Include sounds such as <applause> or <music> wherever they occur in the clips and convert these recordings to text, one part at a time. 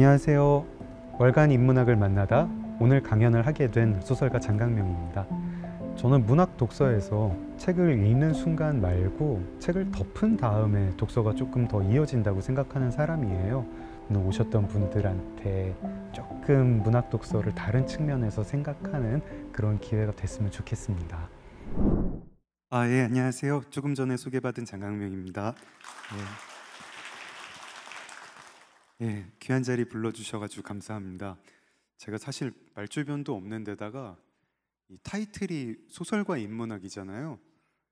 안녕하세요. 월간 인문학을 만나다 오늘 강연을 하게 된 소설가 장강명입니다. 저는 문학 독서에서 책을 읽는 순간 말고 책을 덮은 다음에 독서가 조금 더 이어진다고 생각하는 사람이에요. 오늘 오셨던 분들한테 조금 문학 독서를 다른 측면에서 생각하는 그런 기회가 됐으면 좋겠습니다. 아, 예, 안녕하세요. 조금 전에 소개받은 장강명입니다. 예. 예, 귀한 자리 불러주셔가지고 감사합니다. 제가 사실 말주변도 없는 데다가 이 타이틀이 소설과 인문학이잖아요.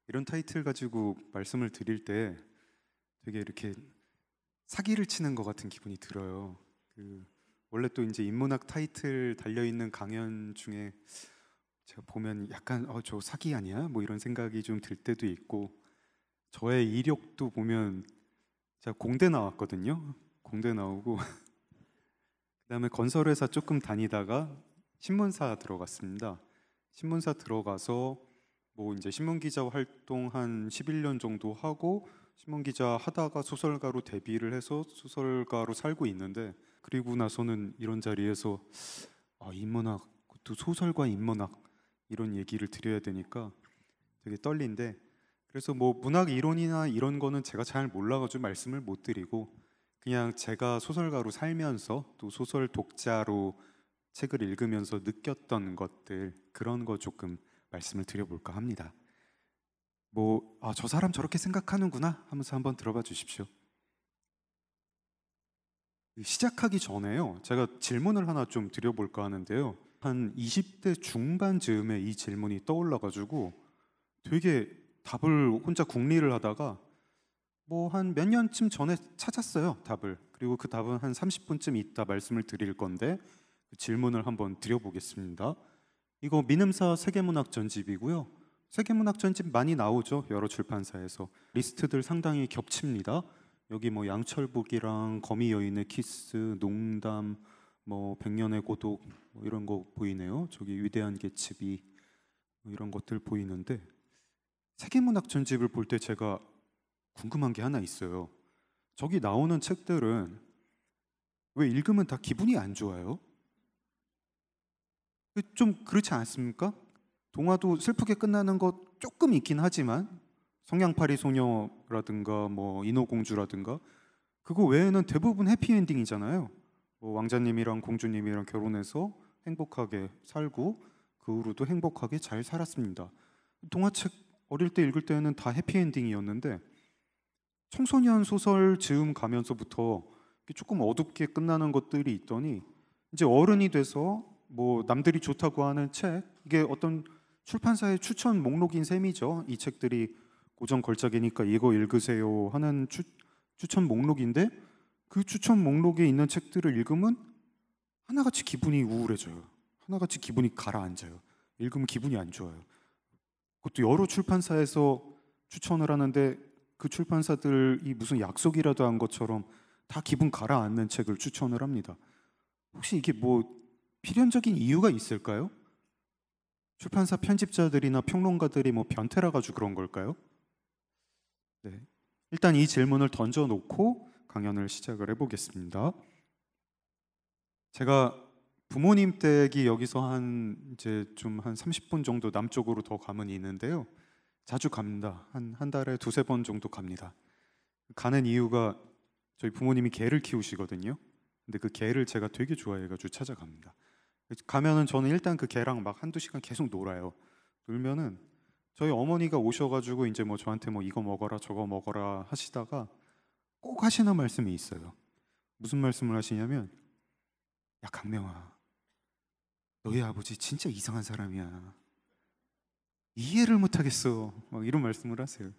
이런 타이틀 가지고 말씀을 드릴 때 되게 이렇게 사기를 치는 것 같은 기분이 들어요. 그 원래 또 이제 인문학 타이틀 달려 있는 강연 중에 제가 보면 약간 어 저 사기 아니야? 뭐 이런 생각이 좀 들 때도 있고 저의 이력도 보면 제가 공대 나왔거든요. 공대 나오고 <laughs> 그다음에 건설회사 조금 다니다가 신문사 들어갔습니다. 신문사 들어가서 뭐 이제 신문 기자 활동 한 11년 정도 하고 신문 기자 하다가 소설가로 데뷔를 해서 소설가로 살고 있는데 그리고 나서는 이런 자리에서 아 인문학 또 소설과 인문학 이런 얘기를 드려야 되니까 되게 떨린데 그래서 뭐 문학 이론이나 이런 거는 제가 잘 몰라가지고 말씀을 못 드리고 그냥 제가 소설가로 살면서 또 소설 독자로 책을 읽으면서 느꼈던 것들 그런 거 조금 말씀을 드려볼까 합니다. 뭐, 아, 저 사람 저렇게 생각하는구나 하면서 한번 들어봐 주십시오. 시작하기 전에요. 제가 질문을 하나 좀 드려볼까 하는데요. 한 20대 중반 즈음에 이 질문이 떠올라가지고 되게 답을 혼자 궁리를 하다가 뭐한몇 년쯤 전에 찾았어요 답을. 그리고 그 답은 한 30분쯤 있다 말씀을 드릴 건데 그 질문을 한번 드려보겠습니다. 이거 민음사 세계문학 전집이고요. 세계문학 전집 많이 나오죠 여러 출판사에서 리스트들 상당히 겹칩니다. 여기 뭐 양철북이랑 거미 여인의 키스, 농담, 뭐 백년의 고독 뭐 이런 거 보이네요. 저기 위대한 개츠비 뭐 이런 것들 보이는데 세계문학 전집을 볼 때 제가 궁금한 게 하나 있어요. 저기 나오는 책들은 왜 읽으면 다 기분이 안 좋아요? 좀 그렇지 않습니까? 동화도 슬프게 끝나는 것 조금 있긴 하지만 성냥팔이 소녀라든가 뭐 인어공주라든가 그거 외에는 대부분 해피엔딩이잖아요. 뭐 왕자님이랑 공주님이랑 결혼해서 행복하게 살고 그 후로도 행복하게 잘 살았습니다. 동화책 어릴 때 읽을 때는 다 해피엔딩이었는데 청소년 소설 즈음 가면서부터 조금 어둡게 끝나는 것들이 있더니 이제 어른이 돼서 뭐 남들이 좋다고 하는 책 이게 어떤 출판사의 추천 목록인 셈이죠. 이 책들이 고전 걸작이니까 이거 읽으세요 하는 추, 추천 목록인데 그 추천 목록에 있는 책들을 읽으면 하나같이 기분이 우울해져요. 하나같이 기분이 가라앉아요. 읽으면 기분이 안 좋아요. 그것도 여러 출판사에서 추천을 하는데 그 출판사들이 무슨 약속이라도 한 것처럼 다 기분 가라앉는 책을 추천을 합니다. 혹시 이게 뭐 필연적인 이유가 있을까요? 출판사 편집자들이나 평론가들이 뭐 변태라 가지고 그런 걸까요? 네. 일단 이 질문을 던져 놓고 강연을 시작을 해 보겠습니다. 제가 부모님 댁이 여기서 한 이제 좀한 30분 정도 남쪽으로 더 가면 있는데요. 자주 갑니다. 한, 한 달에 두세 번 정도 갑니다. 가는 이유가 저희 부모님이 개를 키우시거든요. 근데 그 개를 제가 되게 좋아해가지고 찾아갑니다. 가면은 저는 일단 그 개랑 막 한두 시간 계속 놀아요. 놀면은 저희 어머니가 오셔가지고 이제 뭐 저한테 뭐 이거 먹어라 저거 먹어라 하시다가 꼭 하시는 말씀이 있어요. 무슨 말씀을 하시냐면 야 강명아 너희 아버지 진짜 이상한 사람이야. 이해를 못하겠어. 막 이런 말씀을 하세요.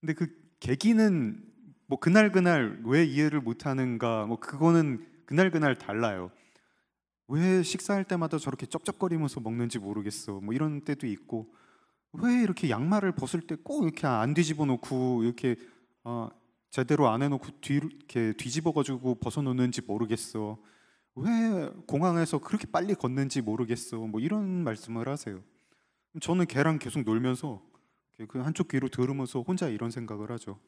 근데 그 계기는 뭐 그날 그날 왜 이해를 못하는가 뭐 그거는 그날 그날 달라요. 왜 식사할 때마다 저렇게 쩝쩝거리면서 먹는지 모르겠어. 뭐 이런 때도 있고 왜 이렇게 양말을 벗을 때 꼭 이렇게 안 뒤집어 놓고 이렇게 어, 제대로 안 해놓고 뒤 이렇게 뒤집어 가지고 벗어 놓는지 모르겠어. 왜 공항에서 그렇게 빨리 걷는지 모르겠어. 뭐 이런 말씀을 하세요. 저는 걔랑 계속 놀면서 그 한쪽 귀로 들으면서 혼자 이런 생각을 하죠.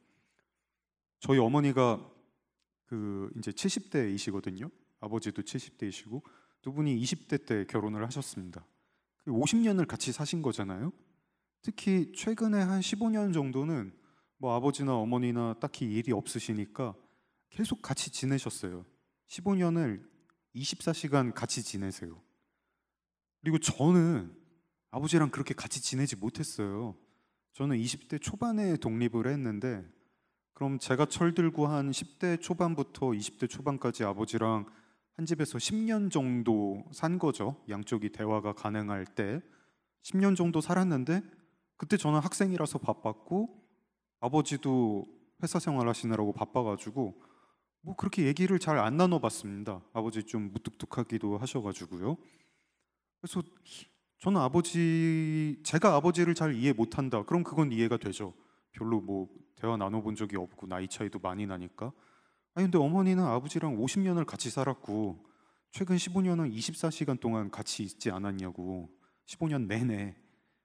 저희 어머니가 그 이제 70대이시거든요. 아버지도 70대이시고 두 분이 20대 때 결혼을 하셨습니다. 50년을 그 같이 사신 거잖아요. 특히 최근에 한 15년 정도는 뭐 아버지나 어머니나 딱히 일이 없으시니까 계속 같이 지내셨어요. 15년을 24시간 같이 지내세요. 그리고 저는 아버지랑 그렇게 같이 지내지 못했어요. 저는 20대 초반에 독립을 했는데 그럼 제가 철들고 한 10대 초반부터 20대 초반까지 아버지랑 한 집에서 10년 정도 산 거죠. 양쪽이 대화가 가능할 때 10년 정도 살았는데 그때 저는 학생이라서 바빴고 아버지도 회사 생활하시느라고 바빠가지고 뭐 그렇게 얘기를 잘 안 나눠봤습니다. 아버지 좀 무뚝뚝하기도 하셔가지고요. 그래서 저는 아버지 제가 아버지를 잘 이해 못한다. 그럼 그건 이해가 되죠. 별로 뭐 대화 나눠본 적이 없고 나이 차이도 많이 나니까. 아니 근데 어머니는 아버지랑 50년을 같이 살았고 최근 15년은 24시간 동안 같이 있지 않았냐고. 15년 내내.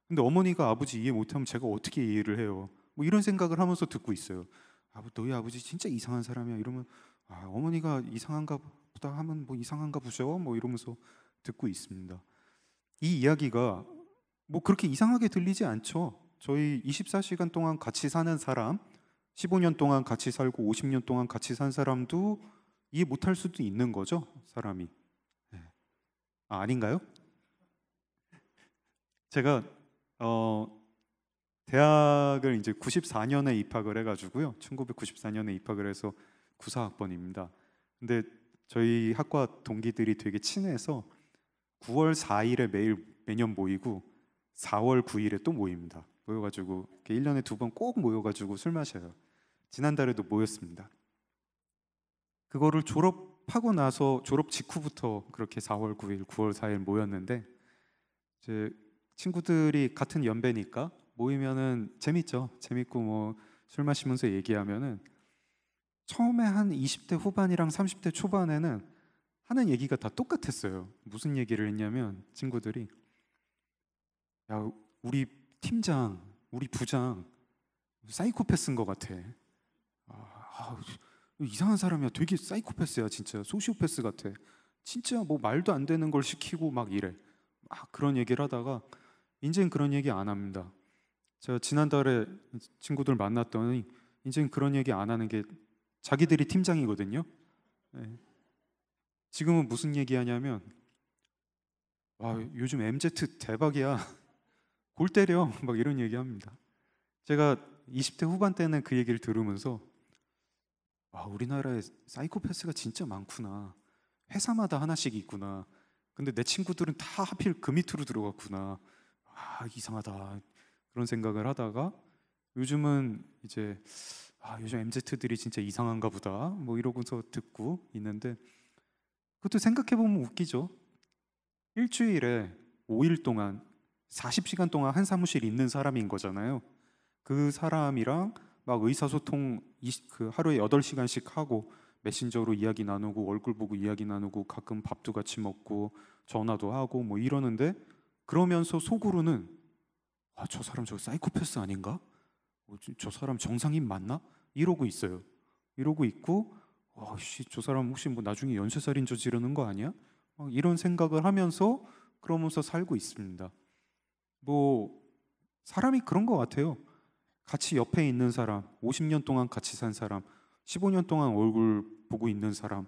근데 어머니가 아버지 이해 못하면 제가 어떻게 이해를 해요? 뭐 이런 생각을 하면서 듣고 있어요. 아, 뭐 너희 아버지 진짜 이상한 사람이야. 이러면 아, 어머니가 이상한가 보다 하면 뭐 이상한가 보죠. 뭐 이러면서 듣고 있습니다. 이 이야기가 뭐 그렇게 이상하게 들리지 않죠. 저희 24시간 동안 같이 사는 사람, 15년 동안 같이 살고 50년 동안 같이 산 사람도 이해 못할 수도 있는 거죠, 사람이. 예. 아, 아닌가요? 제가 어, 대학을 이제 94년에 입학을 해가지고요, 1994년에 입학을 해서 94학번입니다. 근데 저희 학과 동기들이 되게 친해서 9월 4일에 매일 매년 모이고 4월 9일에 또 모입니다. 모여가지고 1년에 두 번 꼭 모여가지고 술 마셔요. 지난달에도 모였습니다. 그거를 졸업하고 나서 졸업 직후부터 그렇게 4월 9일, 9월 4일 모였는데 제 친구들이 같은 연배니까 모이면은 재밌죠. 재밌고 뭐 술 마시면서 얘기하면은 처음에 한 20대 후반이랑 30대 초반에는 하는 얘기가 다 똑같았어요. 무슨 얘기를 했냐면 친구들이 야 우리 팀장, 우리 부장 사이코패스인 것 같아. 아, 이상한 사람이야. 되게 사이코패스야 진짜 소시오패스 같아. 진짜 뭐 말도 안 되는 걸 시키고 막 이래. 막 그런 얘기를 하다가 인제는 그런 얘기 안 합니다. 제가 지난달에 친구들 만났더니 인제는 그런 얘기 안 하는 게 자기들이 팀장이거든요. 네. 지금은 무슨 얘기하냐면 와 아, 요즘 MZ 대박이야 <laughs> 골 때려 <laughs> 막 이런 얘기합니다. 제가 20대 후반 때는 그 얘기를 들으면서 와 아, 우리나라에 사이코패스가 진짜 많구나 회사마다 하나씩 있구나 근데 내 친구들은 다 하필 그 밑으로 들어갔구나 아 이상하다 그런 생각을 하다가 요즘은 이제 아 요즘 MZ들이 진짜 이상한가 보다 뭐 이러고서 듣고 있는데 그것도 생각해보면 웃기죠. 일주일에 5일 동안 40시간 동안 한 사무실 있는 사람인 거잖아요. 그 사람이랑 막 의사소통 20, 그 하루에 8시간씩 하고 메신저로 이야기 나누고 얼굴 보고 이야기 나누고 가끔 밥도 같이 먹고 전화도 하고 뭐 이러는데 그러면서 속으로는 아, 저 사람 저 사이코패스 아닌가? 어, 저 사람 정상인 맞나? 이러고 있어요. 이러고 있고 어씨저 아, 사람 혹시 뭐 나중에 연쇄살인 저지르는 거 아니야? 막 이런 생각을 하면서 그러면서 살고 있습니다. 뭐 사람이 그런 것 같아요. 같이 옆에 있는 사람, 50년 동안 같이 산 사람, 15년 동안 얼굴 보고 있는 사람,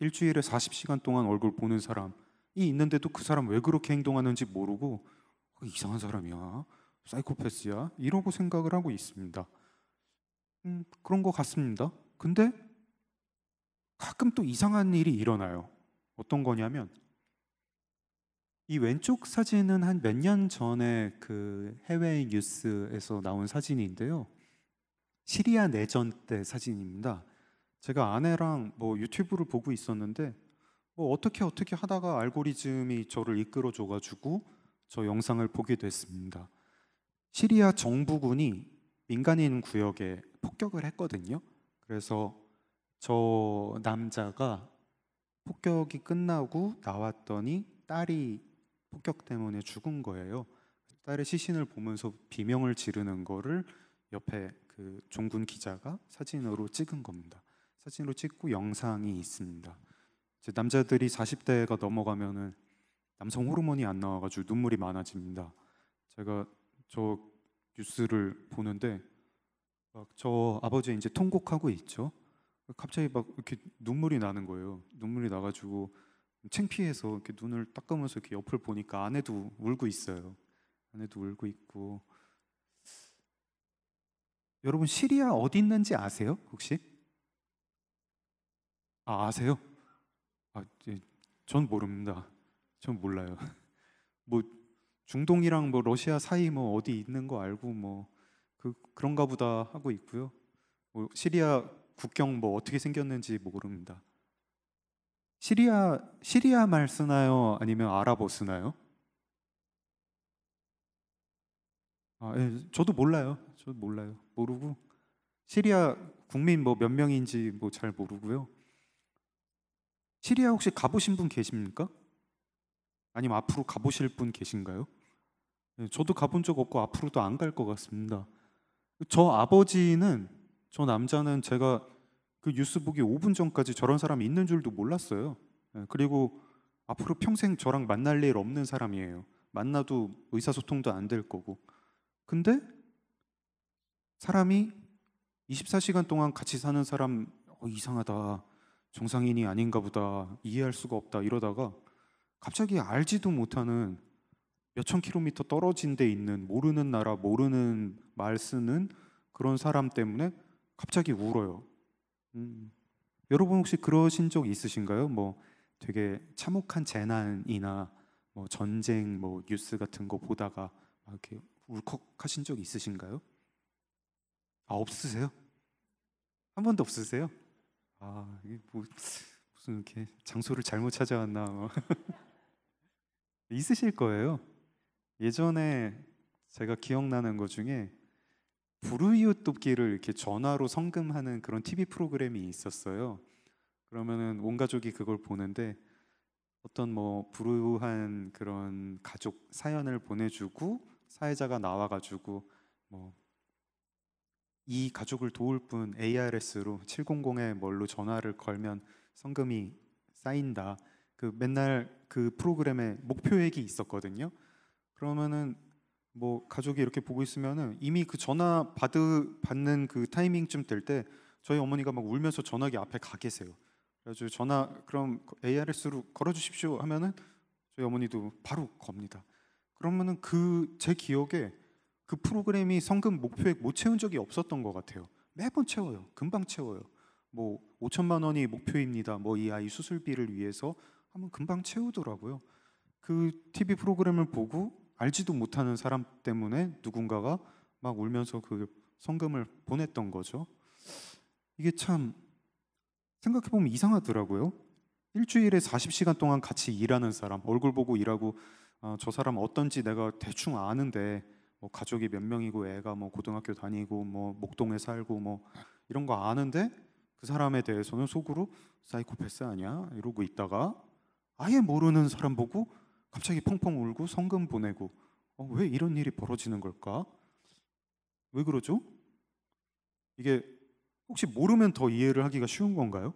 일주일에 40시간 동안 얼굴 보는 사람이 있는데도 그 사람 왜 그렇게 행동하는지 모르고 어, 이상한 사람이야, 사이코패스야 이러고 생각을 하고 있습니다. 음, 그런 것 같습니다. 근데 가끔 또 이상한 일이 일어나요. 어떤 거냐면 이 왼쪽 사진은 한 몇 년 전에 그 해외 뉴스에서 나온 사진인데요. 시리아 내전 때 사진입니다. 제가 아내랑 뭐 유튜브를 보고 있었는데 뭐 어떻게 어떻게 하다가 알고리즘이 저를 이끌어 줘 가지고 저 영상을 보게 됐습니다. 시리아 정부군이 민간인 구역에 폭격을 했거든요. 그래서 저 남자가 폭격이 끝나고 나왔더니 딸이 폭격 때문에 죽은 거예요. 딸의 시신을 보면서 비명을 지르는 거를 옆에 그 종군 기자가 사진으로 찍은 겁니다. 사진으로 찍고 영상이 있습니다. 남자들이 40대가 넘어가면은 남성 호르몬이 안 나와가지고 눈물이 많아집니다. 제가 저 뉴스를 보는데 저 아버지 이제 통곡하고 있죠. 갑자기 막 이렇게 눈물이 나는 거예요. 눈물이 나가지고 창피해서 이렇게 눈을 닦으면서 이렇게 옆을 보니까 아내도 울고 있어요. 아내도 울고 있고. 여러분 시리아 어디 있는지 아세요? 혹시? 아 아세요? 아, 예, 전 모릅니다. 전 몰라요. <laughs> 뭐 중동이랑 뭐 러시아 사이 뭐 어디 있는 거 알고 뭐그 그런가 보다 하고 있고요. 뭐 시리아 국경 뭐 어떻게 생겼는지 뭐 모릅니다. 시리아 시리아 말 쓰나요? 아니면 아랍어 쓰나요? 아, 예, 저도 몰라요. 저도 몰라요. 모르고 시리아 국민 뭐 몇 명인지 뭐 잘 모르고요. 시리아 혹시 가보신 분 계십니까? 아니면 앞으로 가보실 분 계신가요? 예, 저도 가본 적 없고 앞으로도 안 갈 것 같습니다. 저 아버지는 저 남자는 제가 그 뉴스 보기 5분 전까지 저런 사람이 있는 줄도 몰랐어요. 예, 그리고 앞으로 평생 저랑 만날 일 없는 사람이에요. 만나도 의사소통도 안 될 거고. 근데 사람이 24시간 동안 같이 사는 사람 어, 이상하다. 정상인이 아닌가 보다. 이해할 수가 없다. 이러다가 갑자기 알지도 못하는 몇 천 킬로미터 떨어진 데 있는 모르는 나라, 모르는 말 쓰는 그런 사람 때문에 갑자기 울어요. 음, 여러분 혹시 그러신 적 있으신가요? 뭐 되게 참혹한 재난이나 뭐 전쟁, 뭐 뉴스 같은 거 보다가 이렇게 울컥하신 적 있으신가요? 아 없으세요? 한 번도 없으세요? 아 이게 뭐 무슨 이렇게 장소를 잘못 찾아왔나 뭐. <laughs> 있으실 거예요. 예전에 제가 기억나는 것 중에 불우이웃 돕기를 이렇게 전화로 성금하는 그런 TV 프로그램이 있었어요. 그러면은 온 가족이 그걸 보는데 어떤 뭐 불우한 그런 가족 사연을 보내주고 사회자가 나와가지고 뭐이 가족을 도울 뿐 ARS로 700에 뭘로 전화를 걸면 성금이 쌓인다. 그 맨날 그 프로그램에 목표액이 있었거든요. 그러면은 뭐 가족이 이렇게 보고 있으면은 이미 그 전화 받으 받는 그 타이밍쯤 될 때 저희 어머니가 막 울면서 전화기 앞에 가 계세요. 그래서 전화 그럼 ARS로 걸어 주십시오 하면은 저희 어머니도 바로 겁니다. 그러면은 그 제 기억에 그 프로그램이 성금 목표액 못 채운 적이 없었던 것 같아요. 매번 채워요. 금방 채워요. 뭐 5천만 원이 목표입니다. 뭐 이 아이 수술비를 위해서 하면 금방 채우더라고요. 그 TV 프로그램을 보고 알지도 못하는 사람 때문에 누군가가 막 울면서 그 성금을 보냈던 거죠. 이게 참 생각해 보면 이상하더라고요. 일주일에 40시간 동안 같이 일하는 사람 얼굴 보고 일하고 어, 저 사람 어떤지 내가 대충 아는데 뭐 가족이 몇 명이고 애가 뭐 고등학교 다니고 뭐 목동에 살고 뭐 이런 거 아는데 그 사람에 대해서는 속으로 사이코패스 아니야 이러고 있다가 아예 모르는 사람 보고 갑자기 펑펑 울고 성금 보내고 어, 왜 이런 일이 벌어지는 걸까? 왜 그러죠? 이게 혹시 모르면 더 이해를 하기가 쉬운 건가요?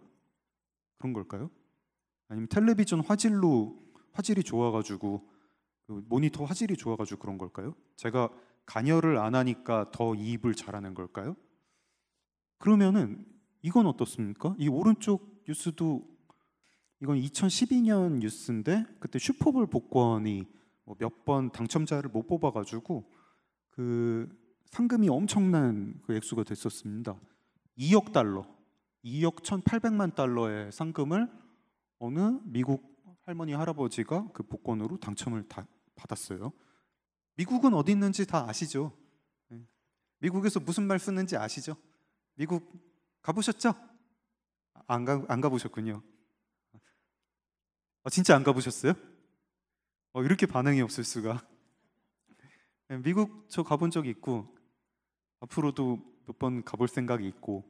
그런 걸까요? 아니면 텔레비전 화질로 화질이 좋아가지고 그 모니터 화질이 좋아가지고 그런 걸까요? 제가 간여를 안 하니까 더 이입을 잘하는 걸까요? 그러면은 이건 어떻습니까? 이 오른쪽 뉴스도 이건 2012년 뉴스인데 그때 슈퍼볼 복권이 뭐 몇번 당첨자를 못 뽑아가지고 그 상금이 엄청난 그 액수가 됐었습니다. 2억 달러, 2억 1,800만 달러의 상금을 어느 미국 할머니 할아버지가 그 복권으로 당첨을 다 받았어요. 미국은 어디 있는지 다 아시죠? 예. 미국에서 무슨 말 쓰는지 아시죠? 미국 가보셨죠? 안, 가, 안 가보셨군요. 아, 진짜 안 가보셨어요? 어, 이렇게 반응이 없을 수가. <laughs> 네, 미국 저 가본 적이 있고 앞으로도 몇 번 가볼 생각이 있고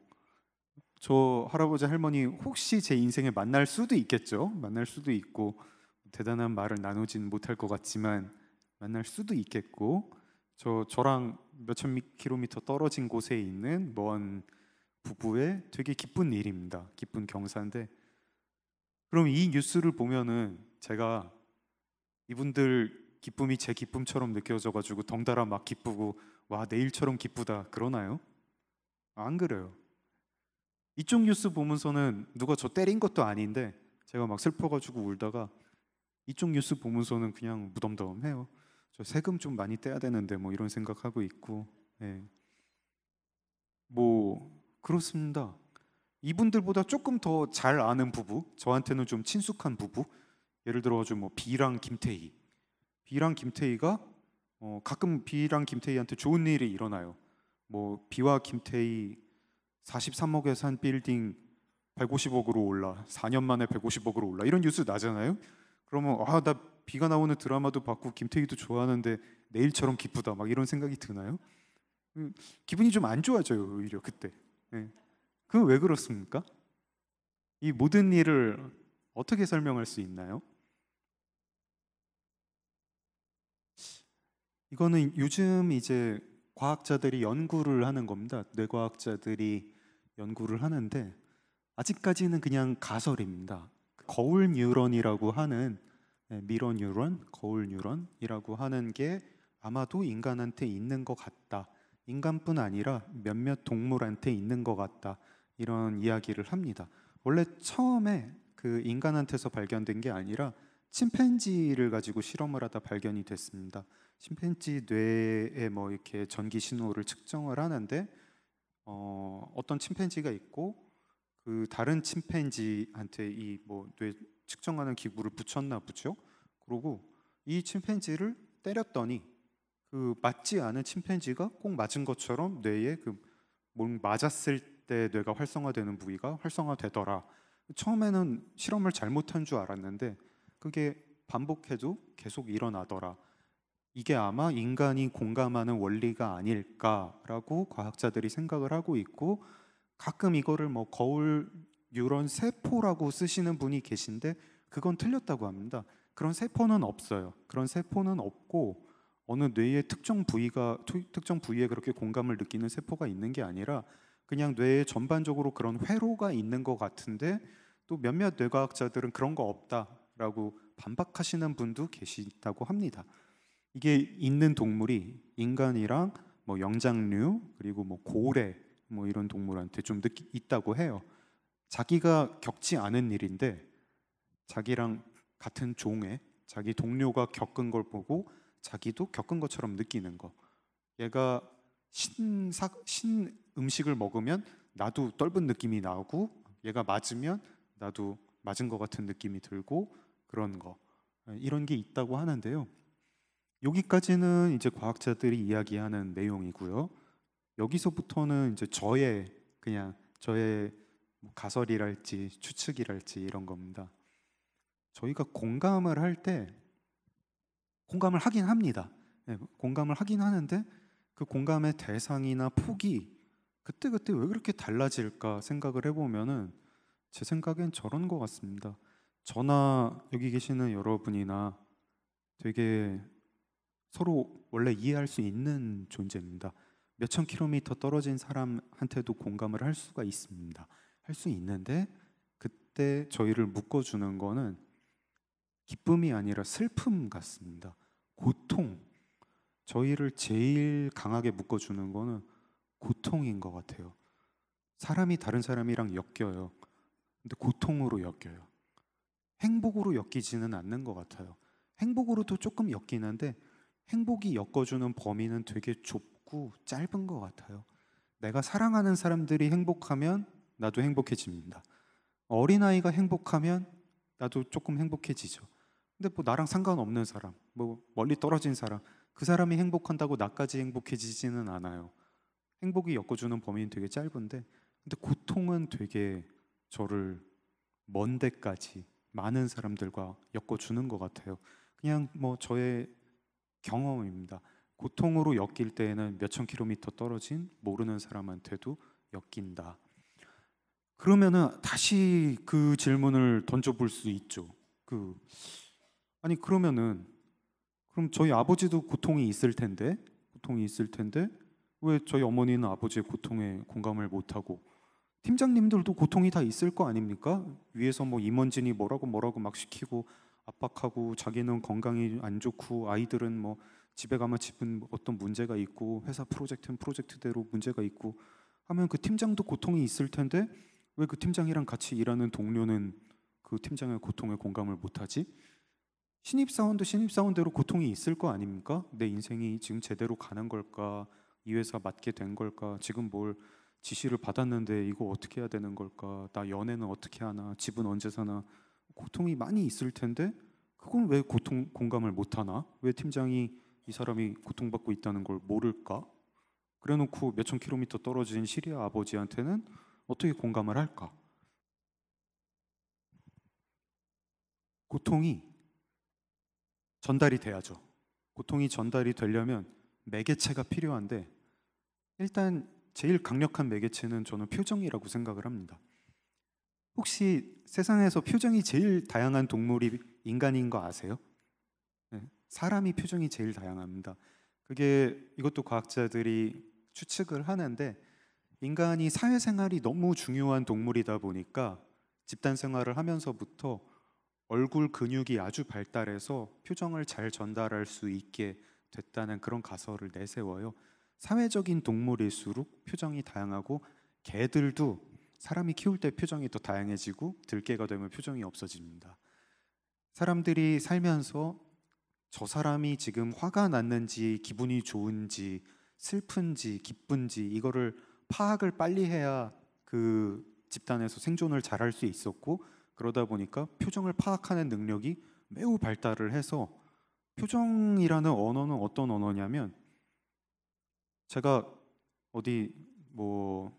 저 할아버지 할머니 혹시 제 인생에 만날 수도 있겠죠. 만날 수도 있고 대단한 말을 나누진 못할 것 같지만 만날 수도 있겠고 저 저랑 몇 천 킬로미터 떨어진 곳에 있는 먼 부부의 되게 기쁜 일입니다. 기쁜 경사인데 그럼 이 뉴스를 보면은 제가 이분들 기쁨이 제 기쁨처럼 느껴져 가지고 덩달아 막 기쁘고 와 내일처럼 기쁘다 그러나요? 안 그래요. 이쪽 뉴스 보면서는 누가 저 때린 것도 아닌데 제가 막 슬퍼가지고 울다가 이쪽 뉴스 보면서는 그냥 무덤덤해요. 저 세금 좀 많이 떼야 되는데 뭐 이런 생각하고 있고, 예. 뭐 그렇습니다. 이분들보다 조금 더 잘 아는 부부, 저한테는 좀 친숙한 부부, 예를 들어 좀뭐 B랑 김태희, B랑 김태희가 어, 가끔 B랑 김태희한테 좋은 일이 일어나요. 뭐 B와 김태희 43억에 산 빌딩 150억으로 올라, 4년 만에 150억으로 올라 이런 뉴스 나잖아요. 그러면 아나비가 나오는 드라마도 봤고 김태희도 좋아하는데 내일처럼 기쁘다 막 이런 생각이 드나요? 음, 기분이 좀 안 좋아져요 오히려 그때. 네. 그왜 그렇습니까? 이 모든 일을 어떻게 설명할 수 있나요? 이거는 요즘 이제 과학자들이 연구를 하는 겁니다. 뇌과학자들이 연구를 하는데 아직까지는 그냥 가설입니다. 거울 뉴런이라고 하는 네, 미러 뉴런, 거울 뉴런이라고 하는 게 아마도 인간한테 있는 것 같다. 인간뿐 아니라 몇몇 동물한테 있는 것 같다. 이런 이야기를 합니다. 원래 처음에 그 인간한테서 발견된 게 아니라 침팬지를 가지고 실험을 하다 발견이 됐습니다. 침팬지 뇌에 뭐 이렇게 전기 신호를 측정을 하는데 어, 어떤 침팬지가 있고 그 다른 침팬지한테 이 뭐 뇌 측정하는 기구를 붙였나 보죠. 그러고 이 침팬지를 때렸더니 그 맞지 않은 침팬지가 꼭 맞은 것처럼 뇌에 그뭔 맞았을 때때 뇌가 활성화되는 부위가 활성화되더라. 처음에는 실험을 잘못한 줄 알았는데 그게 반복해도 계속 일어나더라. 이게 아마 인간이 공감하는 원리가 아닐까라고 과학자들이 생각을 하고 있고 가끔 이거를 뭐 거울 뉴런 세포라고 쓰시는 분이 계신데 그건 틀렸다고 합니다. 그런 세포는 없어요. 그런 세포는 없고 어느 뇌의 특정 부위가 특정 부위에 그렇게 공감을 느끼는 세포가 있는 게 아니라 그냥 뇌에 전반적으로 그런 회로가 있는 것 같은데 또 몇몇 뇌과학자들은 그런 거 없다라고 반박하시는 분도 계시다고 합니다. 이게 있는 동물이 인간이랑 뭐 영장류 그리고 뭐 고래 뭐 이런 동물한테 좀 느끼, 있다고 해요. 자기가 겪지 않은 일인데 자기랑 같은 종의 자기 동료가 겪은 걸 보고 자기도 겪은 것처럼 느끼는 거. 얘가 신사 신 음식을 먹으면 나도 떫은 느낌이 나고 얘가 맞으면 나도 맞은 것 같은 느낌이 들고 그런 거 예, 이런 게 있다고 하는데요. 여기까지는 이제 과학자들이 이야기하는 내용이고요. 여기서부터는 이제 저의 그냥 저의 뭐 가설이랄지 추측이랄지 이런 겁니다. 저희가 공감을 할 때 공감을 하긴 합니다. 예, 공감을 하긴 하는데 그 공감의 대상이나 폭이 그때그때 왜 그렇게 달라질까 생각을 해보면은 제 생각엔 저런 것 같습니다. 저나 여기 계시는 여러분이나 되게 서로 원래 이해할 수 있는 존재입니다. 몇 천 킬로미터 떨어진 사람한테도 공감을 할 수가 있습니다. 할 수 있는데 그때 저희를 묶어주는 거는 기쁨이 아니라 슬픔 같습니다. 고통. 저희를 제일 강하게 묶어주는 거는 고통인 것 같아요. 사람이 다른 사람이랑 엮여요. 근데 고통으로 엮여요. 행복으로 엮이지는 않는 것 같아요. 행복으로도 조금 엮이는데 행복이 엮어주는 범위는 되게 좁고 짧은 것 같아요. 내가 사랑하는 사람들이 행복하면 나도 행복해집니다. 어린아이가 행복하면 나도 조금 행복해지죠. 근데 뭐 나랑 상관없는 사람, 뭐 멀리 떨어진 사람, 그 사람이 행복한다고 나까지 행복해지지는 않아요. 행복이 엮어주는 범위는 되게 짧은데 근데 고통은 되게 저를 먼 데까지 많은 사람들과 엮어주는 것 같아요. 그냥 뭐 저의 경험입니다. 고통으로 엮일 때에는 몇 천 킬로미터 떨어진 모르는 사람한테도 엮인다. 그러면은 다시 그 질문을 던져볼 수 있죠. 그 아니 그러면은 그럼 저희 아버지도 고통이 있을 텐데 고통이 있을 텐데 왜 저희 어머니는 아버지의 고통에 공감을 못하고 팀장님들도 고통이 다 있을 거 아닙니까? 위에서 뭐 임원진이 뭐라고 뭐라고 막 시키고 압박하고 자기는 건강이 안 좋고 아이들은 뭐 집에 가면 집은 어떤 문제가 있고 회사 프로젝트는 프로젝트대로 문제가 있고 하면 그 팀장도 고통이 있을 텐데 왜 그 팀장이랑 같이 일하는 동료는 그 팀장의 고통에 공감을 못하지? 신입사원도 신입사원대로 고통이 있을 거 아닙니까? 내 인생이 지금 제대로 가는 걸까? 이 회사 맡게 된 걸까? 지금 뭘 지시를 받았는데 이거 어떻게 해야 되는 걸까? 나 연애는 어떻게 하나? 집은 언제 사나? 고통이 많이 있을 텐데 그건 왜 고통 공감을 못 하나? 왜 팀장이 이 사람이 고통받고 있다는 걸 모를까? 그래놓고 몇 천 킬로미터 떨어진 시리아 아버지한테는 어떻게 공감을 할까? 고통이 전달이 돼야죠. 고통이 전달이 되려면 매개체가 필요한데 일단 제일 강력한 매개체는 저는 표정이라고 생각을 합니다. 혹시 세상에서 표정이 제일 다양한 동물이 인간인 거 아세요? 네. 사람이 표정이 제일 다양합니다. 그게 이것도 과학자들이 추측을 하는데 인간이 사회생활이 너무 중요한 동물이다 보니까 집단 생활을 하면서부터 얼굴 근육이 아주 발달해서 표정을 잘 전달할 수 있게 됐다는 그런 가설을 내세워요. 사회적인 동물일수록 표정이 다양하고 개들도 사람이 키울 때 표정이 더 다양해지고 들깨가 되면 표정이 없어집니다. 사람들이 살면서 저 사람이 지금 화가 났는지 기분이 좋은지 슬픈지 기쁜지 이거를 파악을 빨리 해야 그 집단에서 생존을 잘할 수 있었고 그러다 보니까 표정을 파악하는 능력이 매우 발달을 해서 표정이라는 언어는 어떤 언어냐면 제가 어디 뭐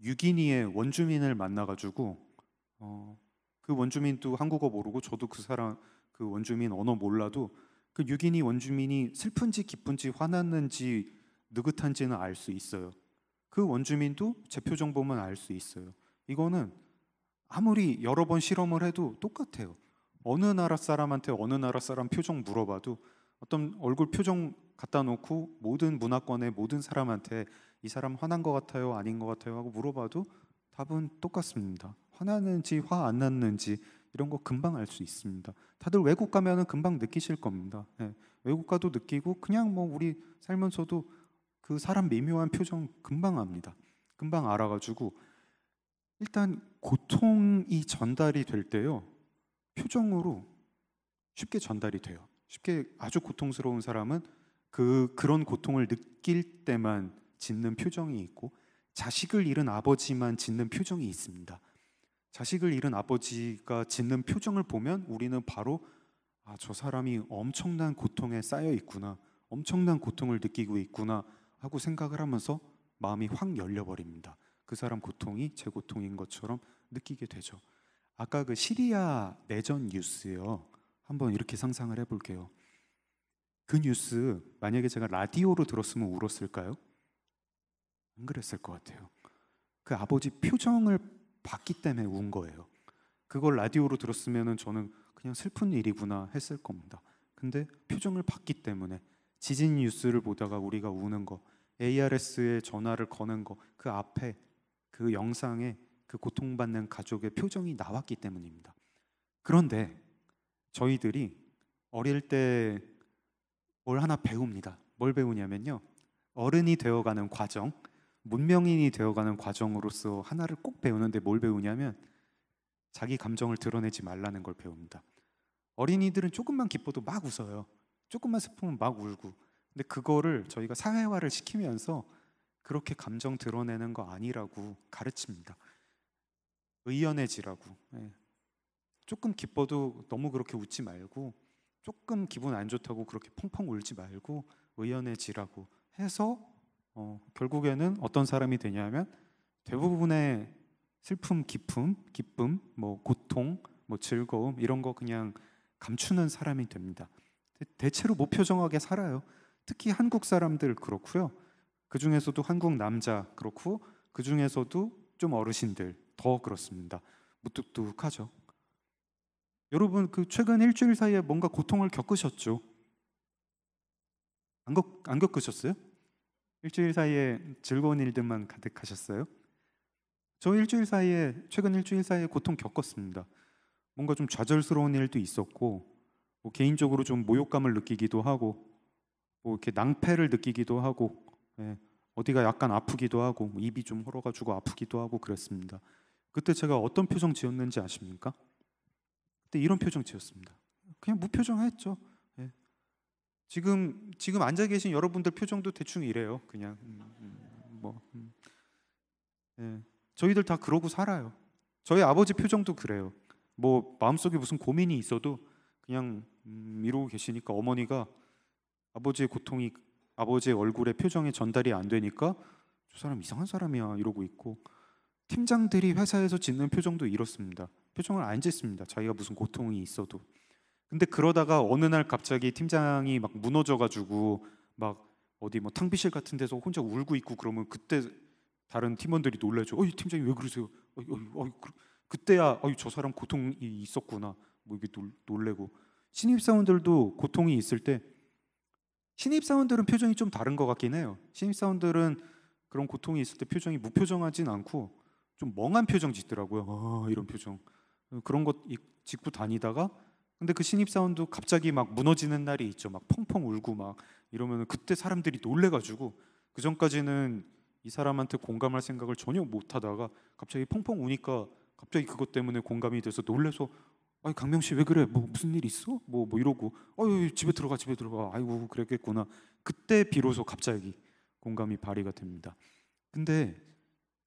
유기니의 원주민을 만나가지고 어, 그 원주민도 한국어 모르고 저도 그 사람 그 원주민 언어 몰라도 그 유기니 원주민이 슬픈지 기쁜지 화났는지 느긋한지는 알 수 있어요. 그 원주민도 제 표정 보면 알 수 있어요. 이거는 아무리 여러 번 실험을 해도 똑같아요. 어느 나라 사람한테 어느 나라 사람 표정 물어봐도 어떤 얼굴 표정 갖다 놓고 모든 문화권의 모든 사람한테 이 사람 화난 것 같아요 아닌 것 같아요 하고 물어봐도 답은 똑같습니다 화나는지 화 안 났는지 이런 거 금방 알 수 있습니다 다들 외국 가면은 금방 느끼실 겁니다 예. 외국 가도 느끼고 그냥 뭐 우리 살면서도 그 사람 미묘한 표정 금방 압니다 금방 알아가지고 일단 고통이 전달이 될 때요 표정으로 쉽게 전달이 돼요. 쉽게 아주 고통스러운 사람은 그 그런 고통을 느낄 때만 짓는 표정이 있고 자식을 잃은 아버지만 짓는 표정이 있습니다. 자식을 잃은 아버지가 짓는 표정을 보면 우리는 바로 아, 저 사람이 엄청난 고통에 쌓여 있구나. 엄청난 고통을 느끼고 있구나 하고 생각을 하면서 마음이 확 열려 버립니다. 그 사람 고통이 제 고통인 것처럼 느끼게 되죠. 아까 그 시리아 내전 뉴스요. 한번 이렇게 상상을 해볼게요. 그 뉴스 만약에 제가 라디오로 들었으면 울었을까요? 안 그랬을 것 같아요. 그 아버지 표정을 봤기 때문에 운 거예요. 그걸 라디오로 들었으면 저는 그냥 슬픈 일이구나 했을 겁니다. 근데 표정을 봤기 때문에 지진 뉴스를 보다가 우리가 우는 거, ARS에 전화를 거는 거, 그 앞에 그 영상에 그 고통받는 가족의 표정이 나왔기 때문입니다. 그런데 저희들이 어릴 때 뭘 하나 배웁니다. 뭘 배우냐면요. 어른이 되어가는 과정, 문명인이 되어가는 과정으로서 하나를 꼭 배우는데 뭘 배우냐면 자기 감정을 드러내지 말라는 걸 배웁니다. 어린이들은 조금만 기뻐도 막 웃어요. 조금만 슬프면 막 울고. 근데 그거를 저희가 사회화를 시키면서 그렇게 감정 드러내는 거 아니라고 가르칩니다. 의연해지라고. 예. 조금 기뻐도 너무 그렇게 웃지 말고 조금 기분 안 좋다고 그렇게 펑펑 울지 말고 의연해지라고 해서 어, 결국에는 어떤 사람이 되냐면 대부분의 슬픔, 기쁨, 기쁨, 뭐 고통, 뭐 즐거움 이런 거 그냥 감추는 사람이 됩니다. 대체로 무표정하게 살아요. 특히 한국 사람들 그렇고요. 그 중에서도 한국 남자 그렇고 그 중에서도 좀 어르신들 더 그렇습니다. 무뚝뚝하죠. 여러분 그 최근 일주일 사이에 뭔가 고통을 겪으셨죠? 안, 겪, 안 겪으셨어요? 일주일 사이에 즐거운 일들만 가득하셨어요? 저 일주일 사이에 최근 일주일 사이에 고통 겪었습니다. 뭔가 좀 좌절스러운 일도 있었고 뭐 개인적으로 좀 모욕감을 느끼기도 하고 뭐 이렇게 낭패를 느끼기도 하고 예, 어디가 약간 아프기도 하고 뭐 입이 좀 헐어가지고 아프기도 하고 그랬습니다. 그때 제가 어떤 표정 지었는지 아십니까? 그때 이런 표정 지었습니다. 그냥 무표정했죠. 예. 지금 지금 앉아 계신 여러분들 표정도 대충 이래요. 그냥 음, 음, 뭐 음. 예. 저희들 다 그러고 살아요. 저희 아버지 표정도 그래요. 뭐 마음속에 무슨 고민이 있어도 그냥 음, 이러고 계시니까 어머니가 아버지의 고통이 아버지의 얼굴의 표정에 전달이 안 되니까 저 사람 이상한 사람이야 이러고 있고 팀장들이 회사에서 짓는 표정도 이렇습니다. 표정을 안 짓습니다. 자기가 무슨 고통이 있어도. 근데 그러다가 어느 날 갑자기 팀장이 막 무너져가지고 막 어디 뭐 탕비실 같은 데서 혼자 울고 있고 그러면 그때 다른 팀원들이 놀라죠. 어이 팀장이 왜 그러세요? 어이, 어이, 어이, 그, 그때야 어이 저 사람 고통이 있었구나. 뭐 이게 놀, 놀래고 신입 사원들도 고통이 있을 때 신입 사원들은 표정이 좀 다른 것 같긴 해요. 신입 사원들은 그런 고통이 있을 때 표정이 무표정하진 않고 좀 멍한 표정 짓더라고요. 아, 이런 표정. 그런 것 짓고 다니다가 근데 그 신입 사원도 갑자기 막 무너지는 날이 있죠. 막 펑펑 울고 막 이러면 그때 사람들이 놀래가지고 그 전까지는 이 사람한테 공감할 생각을 전혀 못하다가 갑자기 펑펑 우니까 갑자기 그것 때문에 공감이 돼서 놀래서 아 강명 씨 왜 그래? 뭐 무슨 일 있어? 뭐뭐 뭐 이러고 아유 집에 들어가 집에 들어가 아이고 그랬겠구나. 그때 비로소 갑자기 공감이 발휘가 됩니다. 근데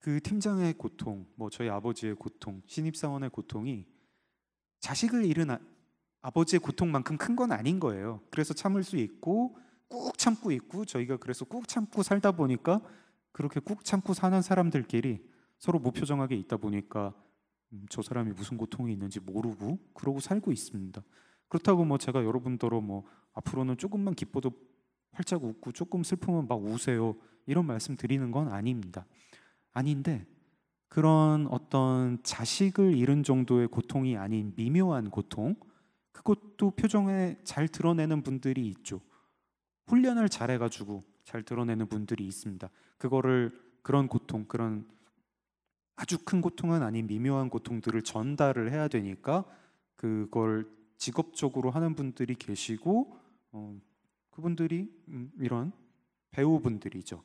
그 팀장의 고통, 뭐 저희 아버지의 고통, 신입사원의 고통이 자식을 잃은 아, 아버지의 고통만큼 큰 건 아닌 거예요. 그래서 참을 수 있고 꾹 참고 있고 저희가 그래서 꾹 참고 살다 보니까 그렇게 꾹 참고 사는 사람들끼리 서로 무표정하게 있다 보니까 음, 저 사람이 무슨 고통이 있는지 모르고 그러고 살고 있습니다. 그렇다고 뭐 제가 여러분더러 뭐 앞으로는 조금만 기뻐도 활짝 웃고 조금 슬프면 막 우세요 이런 말씀 드리는 건 아닙니다. 아닌데 그런 어떤 자식을 잃은 정도의 고통이 아닌 미묘한 고통 그것도 표정에 잘 드러내는 분들이 있죠. 훈련을 잘 해가지고 잘 드러내는 분들이 있습니다. 그거를 그런 고통 그런 아주 큰 고통은 아닌 미묘한 고통들을 전달을 해야 되니까 그걸 직업적으로 하는 분들이 계시고 어, 그분들이 음, 이런 배우분들이죠.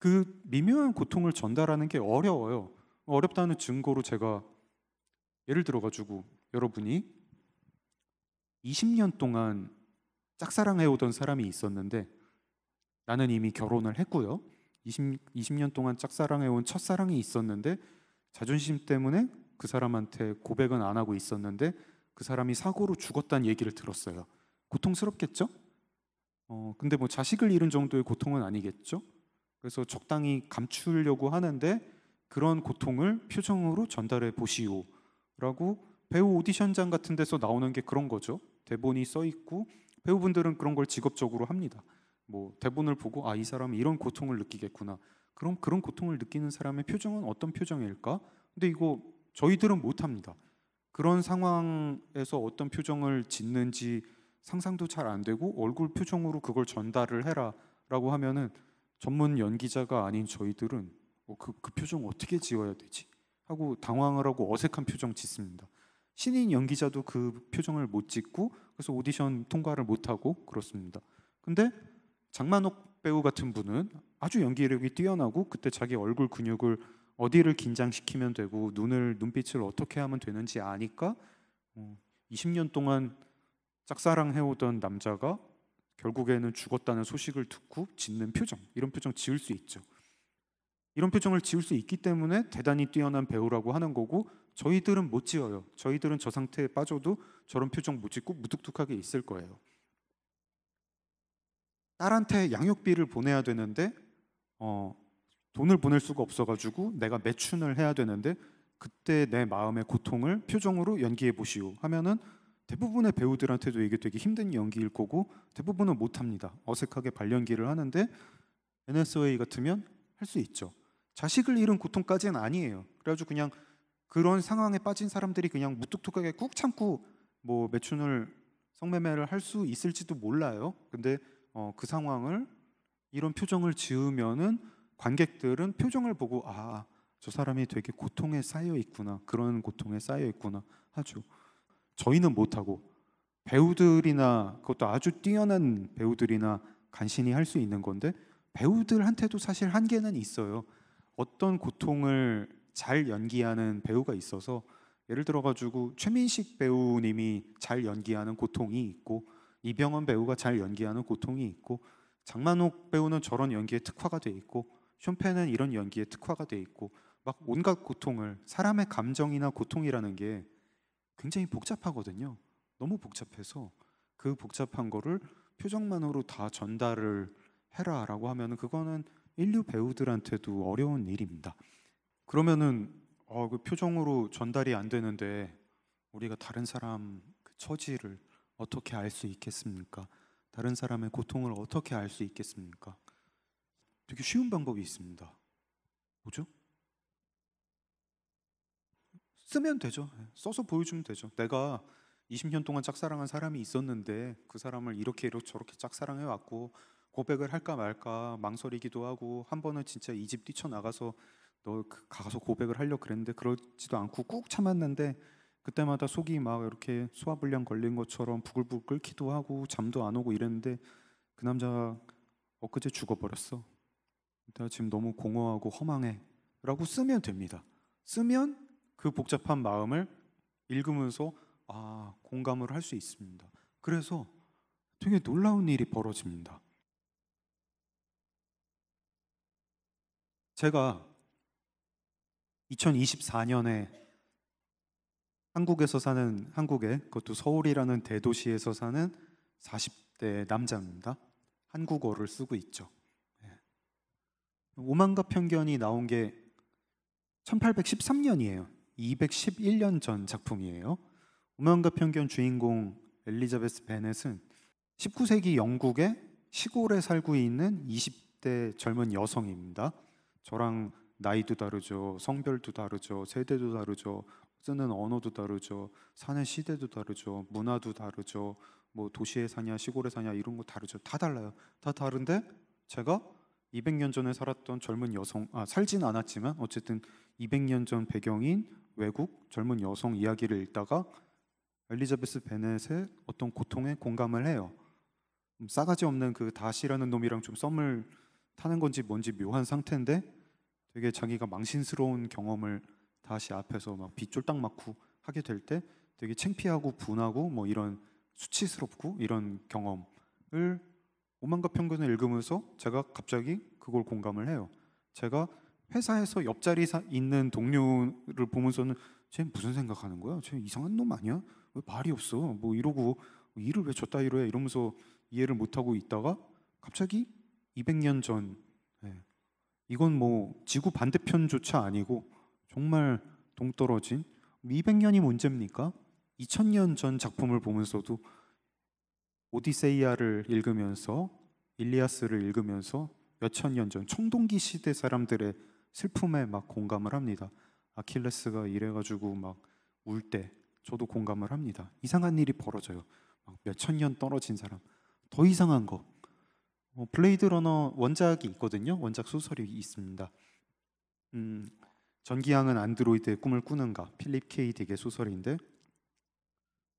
그 미묘한 고통을 전달하는 게 어려워요. 어렵다는 증거로 제가 예를 들어가지고 여러분이 20년 동안 짝사랑해오던 사람이 있었는데 나는 이미 결혼을 했고요. 20, 20년 동안 짝사랑해온 첫사랑이 있었는데 자존심 때문에 그 사람한테 고백은 안 하고 있었는데 그 사람이 사고로 죽었다는 얘기를 들었어요. 고통스럽겠죠? 어, 근데 뭐 자식을 잃은 정도의 고통은 아니겠죠? 그래서 적당히 감추려고 하는데 그런 고통을 표정으로 전달해 보시오라고 배우 오디션장 같은 데서 나오는 게 그런 거죠. 대본이 써 있고 배우분들은 그런 걸 직업적으로 합니다. 뭐 대본을 보고 아 이 사람이 이런 고통을 느끼겠구나. 그럼 그런 고통을 느끼는 사람의 표정은 어떤 표정일까? 근데 이거 저희들은 못 합니다. 그런 상황에서 어떤 표정을 짓는지 상상도 잘 안 되고 얼굴 표정으로 그걸 전달을 해라라고 하면은 전문 연기자가 아닌 저희들은 뭐 그, 그 표정 어떻게 지어야 되지? 하고 당황을 하고 어색한 표정 짓습니다. 신인 연기자도 그 표정을 못 짓고 그래서 오디션 통과를 못 하고 그렇습니다. 근데 장만옥 배우 같은 분은 아주 연기력이 뛰어나고 그때 자기 얼굴 근육을 어디를 긴장시키면 되고 눈을 눈빛을 어떻게 하면 되는지 아니까 20년 어, 동안 짝사랑해오던 남자가 결국에는 죽었다는 소식을 듣고 짓는 표정, 이런 표정 지을 수 있죠. 이런 표정을 지을 수 있기 때문에 대단히 뛰어난 배우라고 하는 거고 저희들은 못 지어요. 저희들은 저 상태에 빠져도 저런 표정 못 짓고 무뚝뚝하게 있을 거예요. 딸한테 양육비를 보내야 되는데 어, 돈을 보낼 수가 없어가지고 내가 매춘을 해야 되는데 그때 내 마음의 고통을 표정으로 연기해 보시오 하면은 대부분의 배우들한테도 이게 되게 힘든 연기일 거고 대부분은 못합니다. 어색하게 발연기를 하는데 NSOA 같으면 할 수 있죠. 자식을 잃은 고통까지는 아니에요. 그래가지고 그냥 그런 상황에 빠진 사람들이 그냥 무뚝뚝하게 꾹 참고 뭐 매춘을 성매매를 할 수 있을지도 몰라요. 근데 어, 그 상황을 이런 표정을 지으면은 관객들은 표정을 보고 아 저 사람이 되게 고통에 쌓여 있구나 그런 고통에 쌓여 있구나 하죠. 저희는 못하고 배우들이나 그것도 아주 뛰어난 배우들이나 간신히 할 수 있는 건데 배우들한테도 사실 한계는 있어요. 어떤 고통을 잘 연기하는 배우가 있어서 예를 들어 가지고 최민식 배우님이 잘 연기하는 고통이 있고 이병헌 배우가 잘 연기하는 고통이 있고 장만옥 배우는 저런 연기에 특화가 돼 있고 쇼펜은 이런 연기에 특화가 돼 있고 막 온갖 고통을 사람의 감정이나 고통이라는 게 굉장히 복잡하거든요. 너무 복잡해서 그 복잡한 거를 표정만으로 다 전달을 해라라고 하면은 그거는 인류 배우들한테도 어려운 일입니다. 그러면은 어, 그 표정으로 전달이 안 되는데 우리가 다른 사람 그 처지를 어떻게 알 수 있겠습니까? 다른 사람의 고통을 어떻게 알 수 있겠습니까? 되게 쉬운 방법이 있습니다. 뭐죠? 쓰면 되죠. 예, 써서 보여주면 되죠. 내가 20년 동안 짝사랑한 사람이 있었는데 그 사람을 이렇게 이렇게 저렇게 짝사랑해 왔고 고백을 할까 말까 망설이기도 하고 한 번은 진짜 이 집 뛰쳐나가서 너 그 가서 고백을 하려 그랬는데 그러지도 않고 꾹 참았는데 그때마다 속이 막 이렇게 소화불량 걸린 것처럼 부글부글 끓기도 하고 잠도 안 오고 이랬는데 그 남자 엊그제 죽어버렸어. 내가 지금 너무 공허하고 허망해. 라고 쓰면 됩니다. 쓰면 그 복잡한 마음을 읽으면서 아, 공감을 할 수 있습니다. 그래서 되게 놀라운 일이 벌어집니다. 제가 2024년에 한국에서 사는 한국에 그것도 서울이라는 대도시에서 사는 40대 남자입니다. 한국어를 쓰고 있죠. 예. 오만과 편견이 나온 게 1813년이에요. 211년 전 작품이에요. 우명과 편견 주인공 엘리자베스 베넷은 19세기 영국의 시골에 살고 있는 20대 젊은 여성입니다. 저랑 나이도 다르죠, 성별도 다르죠, 세대도 다르죠, 쓰는 언어도 다르죠, 사는 시대도 다르죠, 문화도 다르죠, 뭐 도시에 사냐 시골에 사냐 이런 거 다르죠, 다 달라요. 다 다른데 제가 200년 전에 살았던 젊은 여성, 아, 살진 않았지만 어쨌든 200년 전 배경인 외국 젊은 여성 이야기를 읽다가 엘리자베스 베넷의 어떤 고통에 공감을 해요. 음, 싸가지 없는 그 다시라는 놈이랑 좀 썸을 타는 건지 뭔지 묘한 상태인데 되게 자기가 망신스러운 경험을 다시 앞에서 막 빗쫄딱 맞고 하게 될 때 되게 창피하고 분하고 뭐 이런 수치스럽고 이런 경험을 오만과 평균을 읽으면서 제가 갑자기 그걸 공감을 해요. 제가 회사에서 옆자리에 있는 동료를 보면서는 쟤 무슨 생각하는 거야? 쟤 이상한 놈 아니야? 왜 말이 없어? 뭐 이러고 일을 왜줬다이로 해? 이러면서 이해를 못하고 있다가 갑자기 200년 전 예. 이건 뭐 지구 반대편조차 아니고 정말 동떨어진 200년이 뭐 문제입니까? 2000년 전 작품을 보면서도 오디세이아를 읽으면서 일리아스를 읽으면서 몇 천 년 전 청동기 시대 사람들의 슬픔에 막 공감을 합니다. 아킬레스가 이래가지고 막 울 때 저도 공감을 합니다. 이상한 일이 벌어져요. 몇천 년 떨어진 사람 더 이상한 거 어, 블레이드 러너 원작이 있거든요. 원작 소설이 있습니다. 음, 전기양은 안드로이드의 꿈을 꾸는가 필립 케이 딕의 소설인데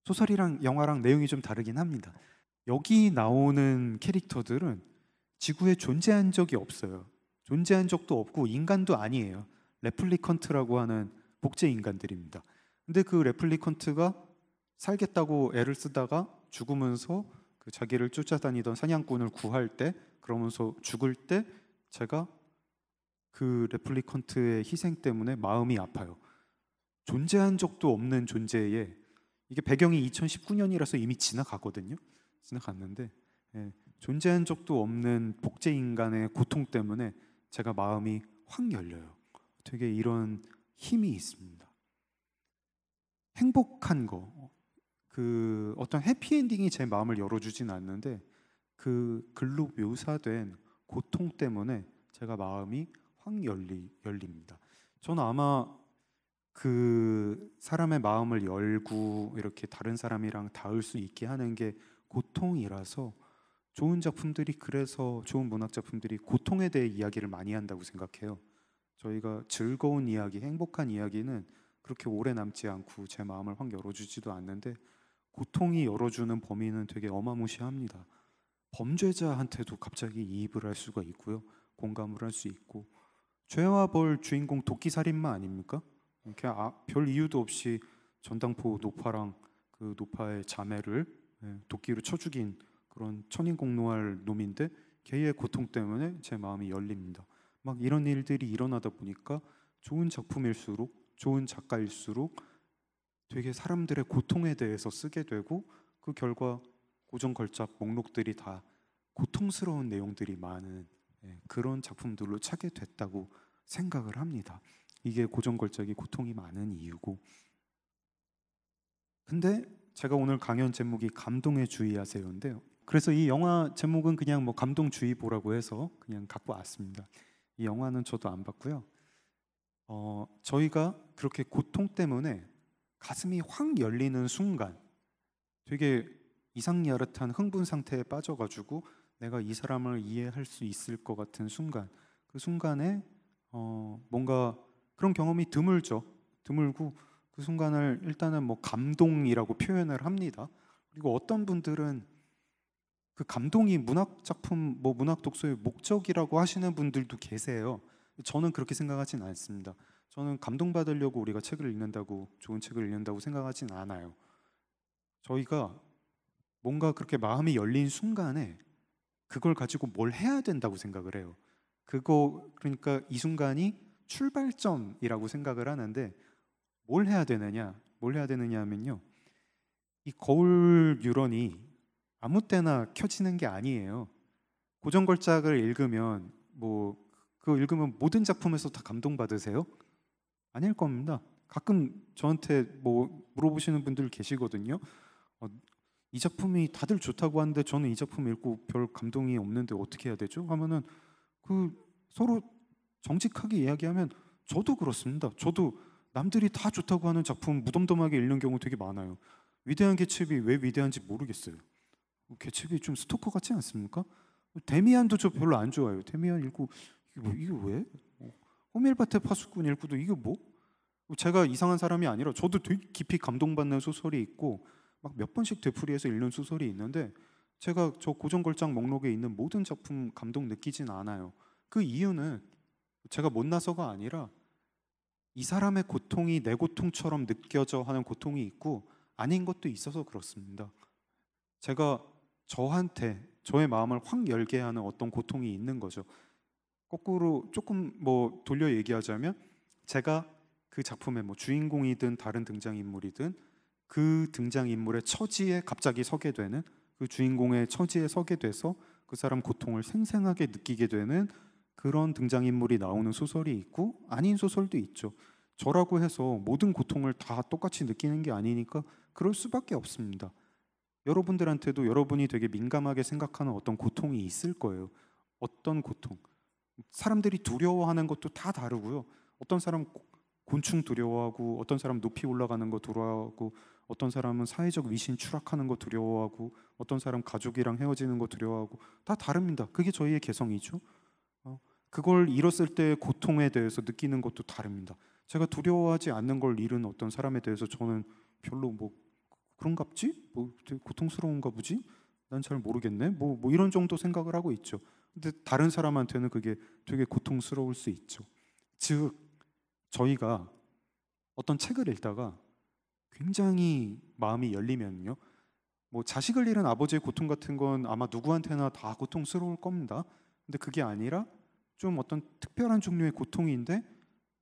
소설이랑 영화랑 내용이 좀 다르긴 합니다. 여기 나오는 캐릭터들은 지구에 존재한 적이 없어요. 존재한 적도 없고 인간도 아니에요. 레플리컨트라고 하는 복제 인간들입니다. 근데 그 레플리컨트가 살겠다고 애를 쓰다가 죽으면서 그 자기를 쫓아다니던 사냥꾼을 구할 때 그러면서 죽을 때 제가 그 레플리컨트의 희생 때문에 마음이 아파요. 존재한 적도 없는 존재에 이게 배경이 2019년이라서 이미 지나가거든요. 지나갔는데 예, 존재한 적도 없는 복제 인간의 고통 때문에 제가 마음이 확 열려요. 되게 이런 힘이 있습니다. 행복한 거, 그 어떤 해피엔딩이 제 마음을 열어주진 않는데 그 글로 묘사된 고통 때문에 제가 마음이 확 열리, 열립니다. 저는 아마 그 사람의 마음을 열고 이렇게 다른 사람이랑 닿을 수 있게 하는 게 고통이라서 좋은 작품들이 그래서 좋은 문학 작품들이 고통에 대해 이야기를 많이 한다고 생각해요. 저희가 즐거운 이야기, 행복한 이야기는 그렇게 오래 남지 않고 제 마음을 확 열어주지도 않는데 고통이 열어주는 범위는 되게 어마무시합니다. 범죄자한테도 갑자기 이입을 할 수가 있고요. 공감을 할 수 있고 죄와 벌 주인공 도끼살인마 아닙니까? 그냥 아, 별 이유도 없이 전당포 노파랑 그 노파의 자매를 예, 도끼로 쳐 죽인 그런 천인공노할 놈인데 걔의 고통 때문에 제 마음이 열립니다. 막 이런 일들이 일어나다 보니까 좋은 작품일수록 좋은 작가일수록 되게 사람들의 고통에 대해서 쓰게 되고 그 결과 고정걸작 목록들이 다 고통스러운 내용들이 많은 예, 그런 작품들로 차게 됐다고 생각을 합니다. 이게 고정걸작이 고통이 많은 이유고 근데 제가 오늘 강연 제목이 감동에 주의하세요인데요. 그래서 이 영화 제목은 그냥 뭐 감동주의보라고 해서 그냥 갖고 왔습니다. 이 영화는 저도 안 봤고요. 어, 저희가 그렇게 고통 때문에 가슴이 확 열리는 순간 되게 이상야릇한 흥분 상태에 빠져가지고 내가 이 사람을 이해할 수 있을 것 같은 순간 그 순간에 어, 뭔가 그런 경험이 드물죠. 드물고 그 순간을 일단은 뭐 감동이라고 표현을 합니다. 그리고 어떤 분들은 그 감동이 문학 작품 뭐 문학 독서의 목적이라고 하시는 분들도 계세요. 저는 그렇게 생각하진 않습니다. 저는 감동받으려고 우리가 책을 읽는다고 좋은 책을 읽는다고 생각하진 않아요. 저희가 뭔가 그렇게 마음이 열린 순간에 그걸 가지고 뭘 해야 된다고 생각을 해요. 그거 그러니까 이 순간이 출발점이라고 생각을 하는데 뭘 해야 되느냐? 뭘 해야 되느냐 하면요. 이 거울 뉴런이 아무 때나 켜지는 게 아니에요. 고정 걸작을 읽으면 뭐 그 읽으면 모든 작품에서 다 감동받으세요? 아닐 겁니다. 가끔 저한테 뭐 물어보시는 분들 계시거든요. 어, 이 작품이 다들 좋다고 하는데 저는 이 작품 읽고 별 감동이 없는데 어떻게 해야 되죠? 하면은 그 서로 정직하게 이야기하면 저도 그렇습니다. 저도 남들이 다 좋다고 하는 작품 무덤덤하게 읽는 경우 되게 많아요. 위대한 개츠비 왜 위대한지 모르겠어요. 개츠비 좀 스토커 같지 않습니까? 데미안도 저 별로 안 좋아요. 해 데미안 읽고 이게 뭐 이게 왜? 뭐, 호밀밭의 파수꾼 읽고도 이게 뭐? 제가 이상한 사람이 아니라 저도 되게 깊이 감동받는 소설이 있고 막 몇 번씩 되풀이해서 읽는 소설이 있는데 제가 저 고정걸작 목록에 있는 모든 작품 감동 느끼진 않아요. 그 이유는 제가 못나서가 아니라 이 사람의 고통이 내 고통처럼 느껴져 하는 고통이 있고 아닌 것도 있어서 그렇습니다. 제가 저한테 저의 마음을 확 열게 하는 어떤 고통이 있는 거죠. 거꾸로 조금 뭐 돌려 얘기하자면 제가 그 작품의 뭐 주인공이든 다른 등장인물이든 그 등장인물의 처지에 갑자기 서게 되는 그 주인공의 처지에 서게 돼서 그 사람 고통을 생생하게 느끼게 되는 그런 등장인물이 나오는 소설이 있고 아닌 소설도 있죠. 저라고 해서 모든 고통을 다 똑같이 느끼는 게 아니니까 그럴 수밖에 없습니다. 여러분들한테도 여러분이 되게 민감하게 생각하는 어떤 고통이 있을 거예요. 어떤 고통. 사람들이 두려워하는 것도 다 다르고요. 어떤 사람 곤충 두려워하고 어떤 사람 높이 올라가는 거 두려워하고 어떤 사람은 사회적 위신 추락하는 거 두려워하고 어떤 사람 가족이랑 헤어지는 거 두려워하고 다 다릅니다. 그게 저희의 개성이죠. 그걸 잃었을 때의 고통에 대해서 느끼는 것도 다릅니다. 제가 두려워하지 않는 걸 잃은 어떤 사람에 대해서 저는 별로 뭐 그런갑지? 뭐 되게 고통스러운가 보지? 난 잘 모르겠네. 뭐, 뭐 이런 정도 생각을 하고 있죠. 근데 다른 사람한테는 그게 되게 고통스러울 수 있죠. 즉 저희가 어떤 책을 읽다가 굉장히 마음이 열리면요. 뭐 자식을 잃은 아버지의 고통 같은 건 아마 누구한테나 다 고통스러울 겁니다. 근데 그게 아니라 좀 어떤 특별한 종류의 고통인데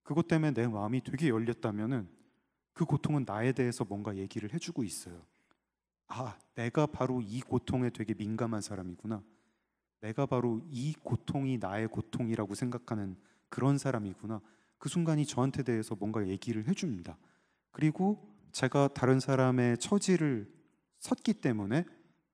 그것 때문에 내 마음이 되게 열렸다면은 그 고통은 나에 대해서 뭔가 얘기를 해주고 있어요. 아, 내가 바로 이 고통에 되게 민감한 사람이구나. 내가 바로 이 고통이 나의 고통이라고 생각하는 그런 사람이구나. 그 순간이 저한테 대해서 뭔가 얘기를 해줍니다. 그리고 제가 다른 사람의 처지를 섰기 때문에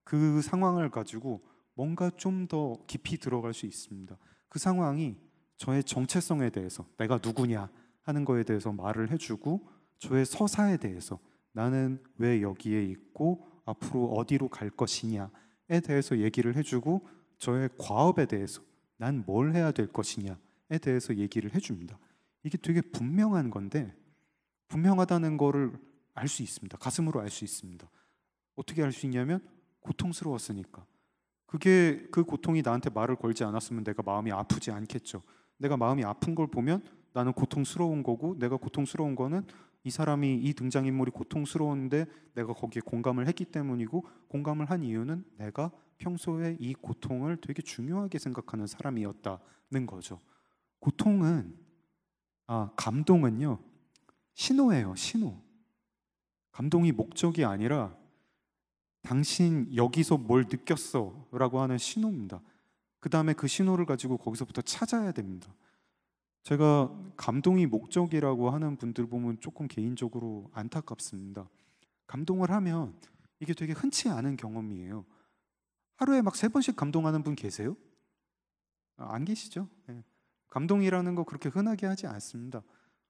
그 상황을 가지고 뭔가 좀 더 깊이 들어갈 수 있습니다. 그 상황이 저의 정체성에 대해서 내가 누구냐 하는 거에 대해서 말을 해주고 저의 서사에 대해서 나는 왜 여기에 있고 앞으로 어디로 갈 것이냐에 대해서 얘기를 해주고 저의 과업에 대해서 난 뭘 해야 될 것이냐에 대해서 얘기를 해줍니다. 이게 되게 분명한 건데 분명하다는 거를 알 수 있습니다. 가슴으로 알 수 있습니다. 어떻게 알 수 있냐면 고통스러웠으니까 그게 그 고통이 나한테 말을 걸지 않았으면 내가 마음이 아프지 않겠죠. 내가 마음이 아픈 걸 보면 나는 고통스러운 거고 내가 고통스러운 거는 이 사람이 이 등장인물이 고통스러운데 내가 거기에 공감을 했기 때문이고 공감을 한 이유는 내가 평소에 이 고통을 되게 중요하게 생각하는 사람이었다는 거죠. 고통은 아 감동은요 신호예요 신호. 감동이 목적이 아니라 당신 여기서 뭘 느꼈어 라고 하는 신호입니다. 그 다음에 그 신호를 가지고 거기서부터 찾아야 됩니다. 제가 감동이 목적이라고 하는 분들 보면 조금 개인적으로 안타깝습니다. 감동을 하면 이게 되게 흔치 않은 경험이에요. 하루에 막 세 번씩 감동하는 분 계세요? 아, 안 계시죠? 예. 감동이라는 거 그렇게 흔하게 하지 않습니다.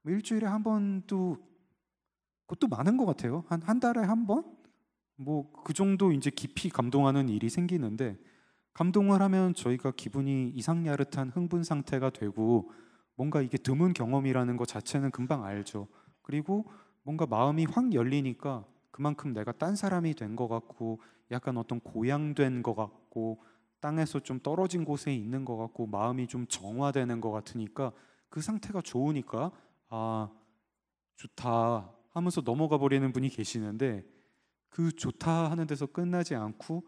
뭐 일주일에 한 번도 그것도 많은 것 같아요. 한 한 달에 한 번? 뭐그 정도 이제 깊이 감동하는 일이 생기는데 감동을 하면 저희가 기분이 이상야릇한 흥분 상태가 되고 뭔가 이게 드문 경험이라는 것 자체는 금방 알죠. 그리고 뭔가 마음이 확 열리니까 그만큼 내가 딴 사람이 된 것 같고 약간 어떤 고향된것 같고 땅에서 좀 떨어진 곳에 있는 것 같고 마음이 좀 정화되는 것 같으니까 그 상태가 좋으니까 아 좋다 하면서 넘어가 버리는 분이 계시는데 그 좋다 하는 데서 끝나지 않고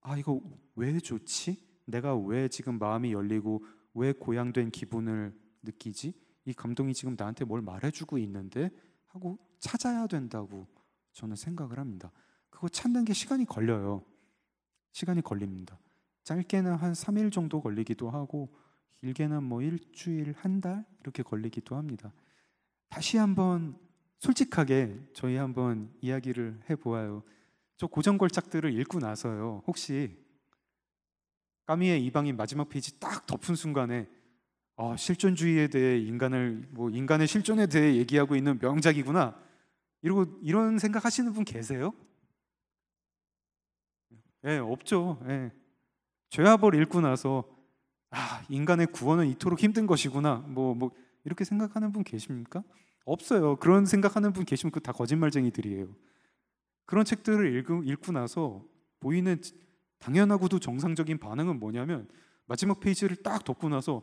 아 이거 왜 좋지? 내가 왜 지금 마음이 열리고 왜 고양된 기분을 느끼지? 이 감동이 지금 나한테 뭘 말해주고 있는데 하고 찾아야 된다고 저는 생각을 합니다. 그거 찾는 게 시간이 걸려요. 시간이 걸립니다. 짧게는 한 3일 정도 걸리기도 하고 길게는 뭐 일주일, 한 달 이렇게 걸리기도 합니다. 다시 한번 솔직하게 저희 한번 이야기를 해보아요. 저 고정걸작들을 읽고 나서요. 혹시 까미의 이방인 마지막 페이지 딱 덮은 순간에 아, 실존주의에 대해 인간을 뭐 인간의 실존에 대해 얘기하고 있는 명작이구나. 이러고 이런 생각하시는 분 계세요? 예, 없죠. 예. 죄와벌 읽고 나서 아, 인간의 구원은 이토록 힘든 것이구나. 뭐뭐 뭐 이렇게 생각하는 분 계십니까? 없어요. 그런 생각하는 분 계시면 그 다 거짓말쟁이들이에요. 그런 책들을 읽고, 읽고 나서 보이는 당연하고도 정상적인 반응은 뭐냐면 마지막 페이지를 딱 덮고 나서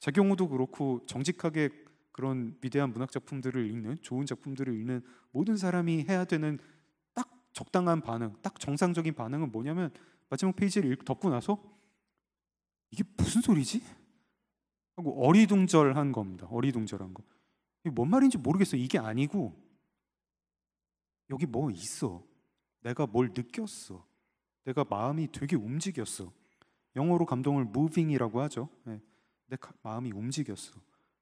제 경우도 그렇고 정직하게 그런 위대한 문학 작품들을 읽는 좋은 작품들을 읽는 모든 사람이 해야 되는 딱 적당한 반응, 딱 정상적인 반응은 뭐냐면 마지막 페이지를 읽, 덮고 나서 이게 무슨 소리지? 하고 어리둥절한 겁니다. 어리둥절한 거. 뭔 말인지 모르겠어. 이게 아니고 여기 뭐 있어. 내가 뭘 느꼈어. 내가 마음이 되게 움직였어. 영어로 감동을 moving이라고 하죠. 네. 내 마음이 움직였어.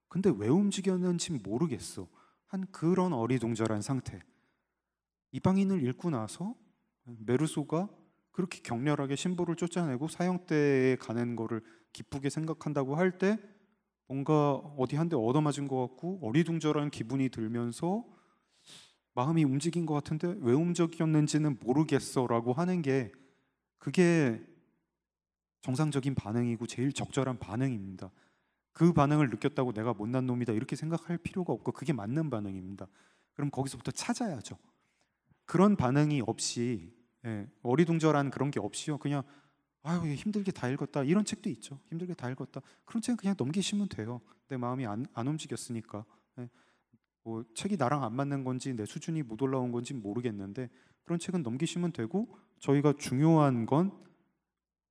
근데 왜 움직였는지 모르겠어. 한 그런 어리둥절한 상태. 이방인을 읽고 나서 메르소가 그렇게 격렬하게 신부를 쫓아내고 사형 때에 가는 거를 기쁘게 생각한다고 할때 뭔가 어디 한데 얻어맞은 것 같고 어리둥절한 기분이 들면서 마음이 움직인 것 같은데 왜 움직였는지는 모르겠어라고 하는 게 그게 정상적인 반응이고 제일 적절한 반응입니다. 그 반응을 느꼈다고 내가 못난 놈이다 이렇게 생각할 필요가 없고 그게 맞는 반응입니다. 그럼 거기서부터 찾아야죠. 그런 반응이 없이 예, 어리둥절한 그런 게 없이요. 그냥 아유 힘들게 다 읽었다 이런 책도 있죠. 힘들게 다 읽었다 그런 책은 그냥 넘기시면 돼요. 내 마음이 안, 안 움직였으니까 네. 뭐 책이 나랑 안 맞는 건지 내 수준이 못 올라온 건지 모르겠는데 그런 책은 넘기시면 되고 저희가 중요한 건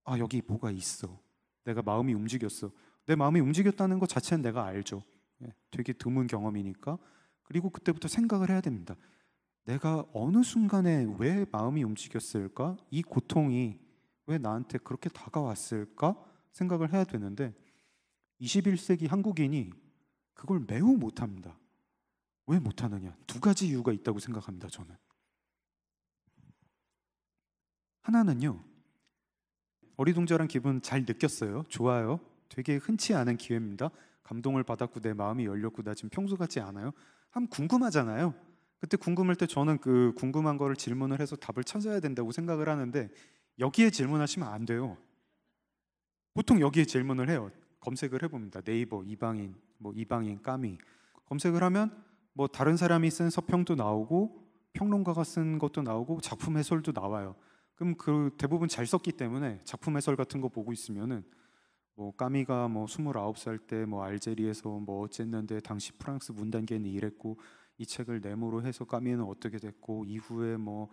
아 여기 뭐가 있어 내가 마음이 움직였어 내 마음이 움직였다는 것 자체는 내가 알죠. 네. 되게 드문 경험이니까 그리고 그때부터 생각을 해야 됩니다. 내가 어느 순간에 왜 마음이 움직였을까? 이 고통이 왜 나한테 그렇게 다가왔을까 생각을 해야 되는데 21세기 한국인이 그걸 매우 못합니다. 왜 못하느냐? 두 가지 이유가 있다고 생각합니다. 저는 하나는요. 어리둥절한 기분 잘 느꼈어요. 좋아요. 되게 흔치 않은 기회입니다. 감동을 받았고 내 마음이 열렸고 나 지금 평소 같지 않아요. 함 궁금하잖아요. 그때 궁금할 때 저는 그 궁금한 거를 질문을 해서 답을 찾아야 된다고 생각을 하는데 여기에 질문하시면 안 돼요. 보통 여기에 질문을 해요. 검색을 해봅니다. 네이버 이방인, 뭐 이방인 까미 검색을 하면 뭐 다른 사람이 쓴 서평도 나오고 평론가가 쓴 것도 나오고 작품 해설도 나와요. 그럼 그 대부분 잘 썼기 때문에 작품 해설 같은 거 보고 있으면은 뭐 까미가 뭐 29살 때 뭐 알제리에서 뭐 어쨌는데 당시 프랑스 문단계는 이랬고 이 책을 네모로 해서 까미는 어떻게 됐고 이후에 뭐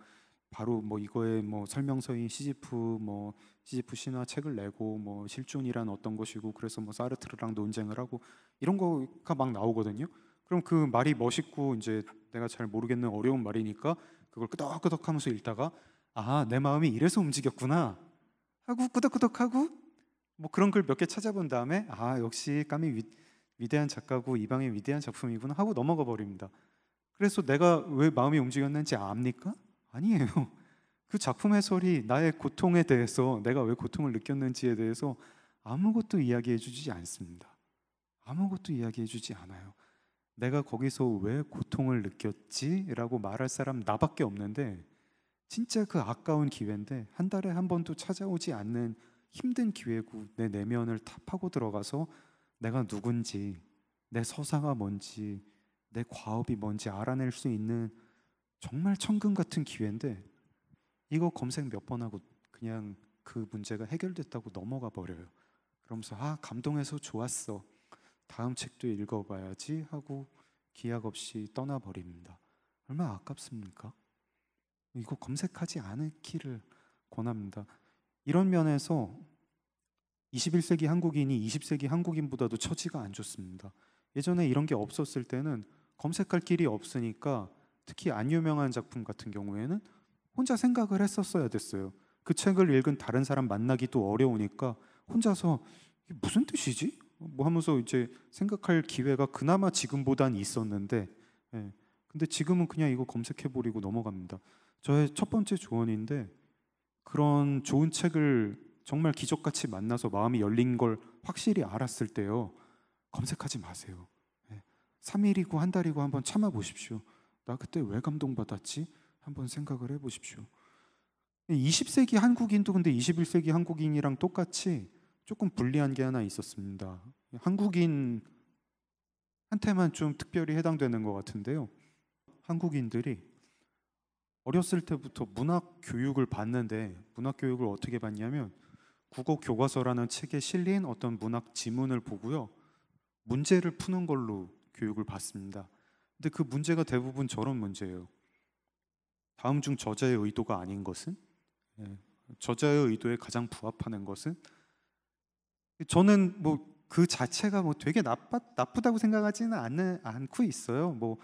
바로 뭐 이거에 뭐 설명서인 시지프 뭐 시지프 신화 책을 내고 뭐 실존이란 어떤 것이고 그래서 뭐 사르트르랑 논쟁을 하고 이런 거가 막 나오거든요. 그럼 그 말이 멋있고 이제 내가 잘 모르겠는 어려운 말이니까 그걸 끄덕끄덕 하면서 읽다가 아, 내 마음이 이래서 움직였구나 하고 끄덕끄덕 하고 뭐 그런 글 몇 개 찾아본 다음에 아, 역시 까미 위, 위대한 작가고 이방의 위대한 작품이구나 하고 넘어가 버립니다. 그래서 내가 왜 마음이 움직였는지 압니까? 아니에요. <laughs> 그 작품 의 소리, 나의 고통에 대해서 내가 왜 고통을 느꼈는지에 대해서 아무것도 이야기해 주지 않습니다. 아무것도 이야기해 주지 않아요. 내가 거기서 왜 고통을 느꼈지라고 말할 사람 나밖에 없는데 진짜 그 아까운 기회인데 한 달에 한 번도 찾아오지 않는 힘든 기회고 내 내면을 다 파고 들어가서 내가 누군지 내 서사가 뭔지 내 과업이 뭔지 알아낼 수 있는 정말 천금 같은 기회인데 이거 검색 몇 번 하고 그냥 그 문제가 해결됐다고 넘어가 버려요. 그러면서 아 감동해서 좋았어. 다음 책도 읽어봐야지 하고 기약 없이 떠나버립니다. 얼마나 아깝습니까? 이거 검색하지 않기를 을 권합니다. 이런 면에서 21세기 한국인이 20세기 한국인보다도 처지가 안 좋습니다. 예전에 이런 게 없었을 때는 검색할 길이 없으니까 특히 안 유명한 작품 같은 경우에는 혼자 생각을 했었어야 됐어요. 그 책을 읽은 다른 사람 만나기도 어려우니까 혼자서 무슨 뜻이지? 뭐 하면서 이제 생각할 기회가 그나마 지금보단 있었는데, 예. 근데 지금은 그냥 이거 검색해 버리고 넘어갑니다. 저의 첫 번째 조언인데 그런 좋은 책을 정말 기적같이 만나서 마음이 열린 걸 확실히 알았을 때요. 검색하지 마세요. 예. 3일이고 한 달이고 한번 참아 보십시오. 나 그때 왜 감동받았지? 한번 생각을 해보십시오. 20세기 한국인도 근데 21세기 한국인이랑 똑같이 조금 불리한 게 하나 있었습니다. 한국인한테만 좀 특별히 해당되는 것 같은데요. 한국인들이 어렸을 때부터 문학 교육을 받는데 문학 교육을 어떻게 받냐면 국어 교과서라는 책에 실린 어떤 문학 지문을 보고요. 문제를 푸는 걸로 교육을 받습니다. 근데 그 문제가 대부분 저런 문제예요. 다음 중 저자의 의도가 아닌 것은 예. 저자의 의도에 가장 부합하는 것은 저는 뭐 그 자체가 뭐 되게 나빠, 나쁘다고 생각하지는 않, 않고 있어요. 뭐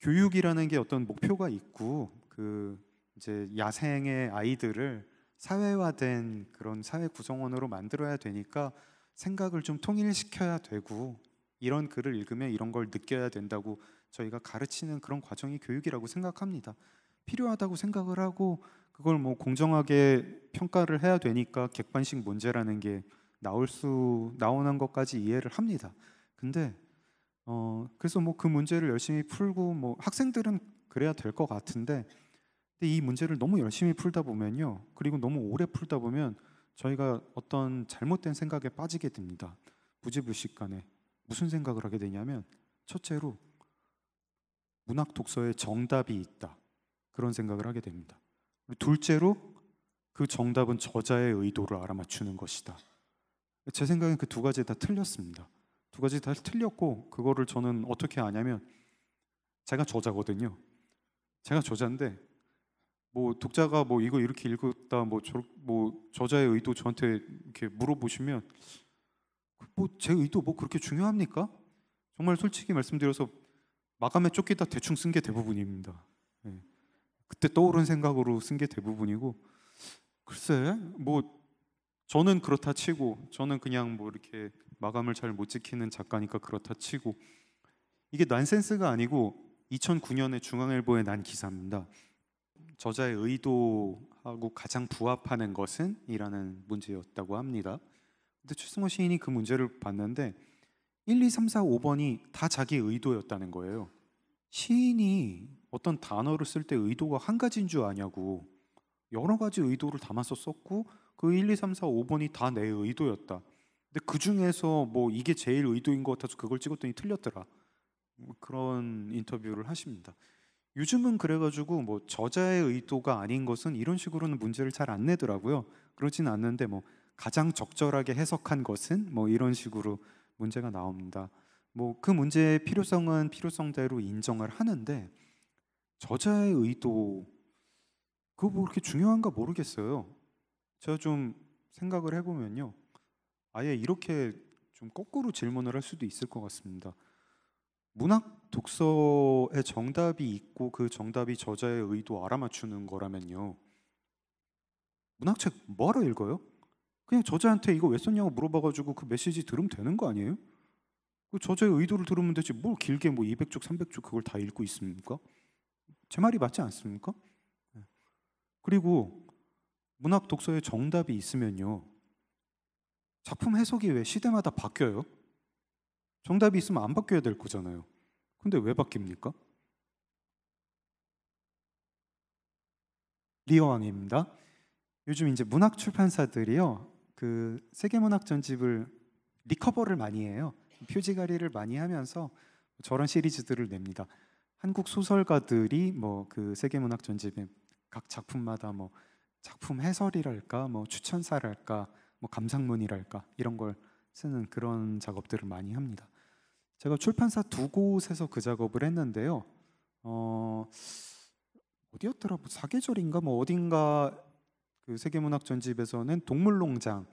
교육이라는 게 어떤 목표가 있고 그 이제 야생의 아이들을 사회화된 그런 사회 구성원으로 만들어야 되니까 생각을 좀 통일시켜야 되고 이런 글을 읽으면 이런 걸 느껴야 된다고 저희가 가르치는 그런 과정이 교육이라고 생각합니다. 필요하다고 생각을 하고 그걸 뭐 공정하게 평가를 해야 되니까 객관식 문제라는 게 나올 수 나오는 것까지 이해를 합니다. 근데 어 그래서 뭐 그 문제를 열심히 풀고 뭐 학생들은 그래야 될 것 같은데 근데 이 문제를 너무 열심히 풀다 보면요. 그리고 너무 오래 풀다 보면 저희가 어떤 잘못된 생각에 빠지게 됩니다. 무지불식간에 무슨 생각을 하게 되냐면 첫째로 문학 독서에 정답이 있다 그런 생각을 하게 됩니다. 둘째로 그 정답은 저자의 의도를 알아맞추는 것이다. 제 생각엔 그 두 가지 다 틀렸습니다. 두 가지 다 틀렸고 그거를 저는 어떻게 아냐면 제가 저자거든요. 제가 저자인데 뭐 독자가 뭐 이거 이렇게 읽었다 뭐, 저, 뭐 저자의 의도 저한테 이렇게 물어보시면 뭐제 의도 뭐 그렇게 중요합니까? 정말 솔직히 말씀드려서 마감에 쫓기다 대충 쓴 게 대부분입니다. 예. 그때 떠오른 생각으로 쓴 게 대부분이고 글쎄 뭐 저는 그렇다 치고 저는 그냥 뭐 이렇게 마감을 잘 못 지키는 작가니까 그렇다 치고 이게 난센스가 아니고 2009년에 중앙일보에 난 기사입니다. 저자의 의도하고 가장 부합하는 것은 이라는 문제였다고 합니다. 근데 최승호 시인이 그 문제를 봤는데 1, 2, 3, 4, 5번이 다 자기 의도였다는 거예요. 시인이 어떤 단어를 쓸 때 의도가 한 가지인 줄 아냐고 여러 가지 의도를 담아서 썼고 그 1, 2, 3, 4, 5번이 다 내 의도였다. 근데 그 중에서 뭐 이게 제일 의도인 것 같아서 그걸 찍었더니 틀렸더라. 뭐 그런 인터뷰를 하십니다. 요즘은 그래가지고 뭐 저자의 의도가 아닌 것은 이런 식으로는 문제를 잘 안 내더라고요. 그러진 않는데 뭐 가장 적절하게 해석한 것은 뭐 이런 식으로 문제가 나옵니다. 뭐 그 문제의 필요성은 필요성대로 인정을 하는데 저자의 의도 그거 뭐 그렇게 중요한가 모르겠어요. 제가 좀 생각을 해보면요, 아예 이렇게 좀 거꾸로 질문을 할 수도 있을 것 같습니다. 문학 독서에 정답이 있고 그 정답이 저자의 의도 알아맞추는 거라면요. 문학책 뭐하러 읽어요? 그냥 저자한테 이거 왜 썼냐고 물어봐가지고 그 메시지 들으면 되는 거 아니에요? 그 저자의 의도를 들으면 되지 뭘 길게 뭐 200쪽, 300쪽 그걸 다 읽고 있습니까? 제 말이 맞지 않습니까? 네. 그리고 문학 독서에 정답이 있으면요 작품 해석이 왜 시대마다 바뀌어요? 정답이 있으면 안 바뀌어야 될 거잖아요. 근데 왜 바뀝니까? 리어왕입니다. 요즘 이제 문학 출판사들이요 그 세계문학 전집을 리커버를 많이 해요. 표지가리를 많이 하면서 저런 시리즈들을 냅니다. 한국 소설가들이 뭐 그 세계문학 전집에 각 작품마다 뭐 작품 해설이랄까, 뭐 추천사랄까, 뭐 감상문이랄까 이런 걸 쓰는 그런 작업들을 많이 합니다. 제가 출판사 두 곳에서 그 작업을 했는데요. 어, 어디였더라? 뭐 사계절인가 뭐 어딘가 그 세계문학 전집에서는 동물농장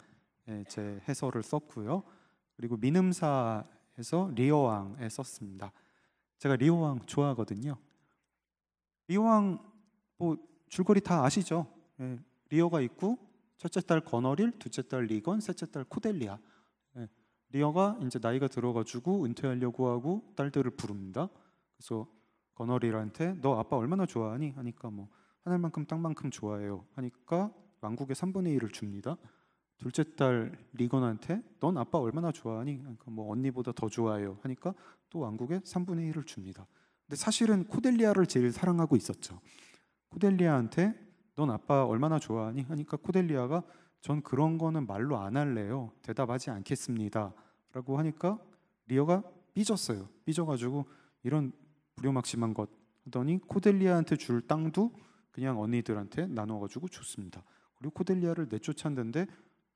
에제 예, 해설을 썼고요. 그리고 민음사에서 리어왕에 썼습니다. 제가 리어왕 좋아하거든요. 리어왕 뭐 줄거리 다 아시죠? 예, 리어가 있고 첫째 딸 건어릴, 둘째 딸 리건, 셋째 딸 코델리아. 예, 리어가 이제 나이가 들어가지고 은퇴하려고 하고 딸들을 부릅니다. 그래서 건어릴한테 너 아빠 얼마나 좋아하니? 하니까 뭐 하늘만큼 땅만큼 좋아해요. 하니까 왕국의 3분의 1을 줍니다. 둘째 딸 리건한테 넌 아빠 얼마나 좋아하니? 그러니까 뭐 언니보다 더 좋아해요. 하니까 또 왕국의 3분의 1을 줍니다. 근데 사실은 코델리아를 제일 사랑하고 있었죠. 코델리아한테 넌 아빠 얼마나 좋아하니? 하니까 코델리아가 전 그런 거는 말로 안 할래요. 대답하지 않겠습니다. 라고 하니까 리어가 삐졌어요. 삐져가지고 이런 불효막심한 것 하더니 코델리아한테 줄 땅도 그냥 언니들한테 나눠가지고 줬습니다. 루코델리아를 내쫓았는데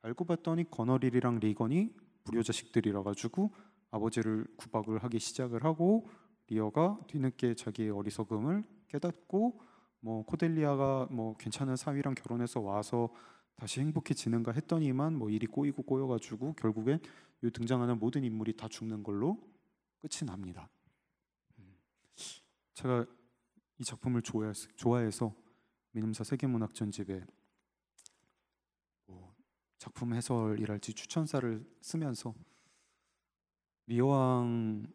알고 봤더니 거너릴이랑 리건이 불효 자식들이라 가지고 아버지를 구박을 하기 시작을 하고 리어가 뒤늦게 자기의 어리석음을 깨닫고 뭐 코델리아가 뭐 괜찮은 사위랑 결혼해서 와서 다시 행복해지는가 했더니만 뭐 일이 꼬이고 꼬여가지고 결국엔 이 등장하는 모든 인물이 다 죽는 걸로 끝이 납니다. 제가 이 작품을 좋아해서, 좋아사 세계문학전집에 작품 해설이랄지 추천사를 쓰면서 미어왕을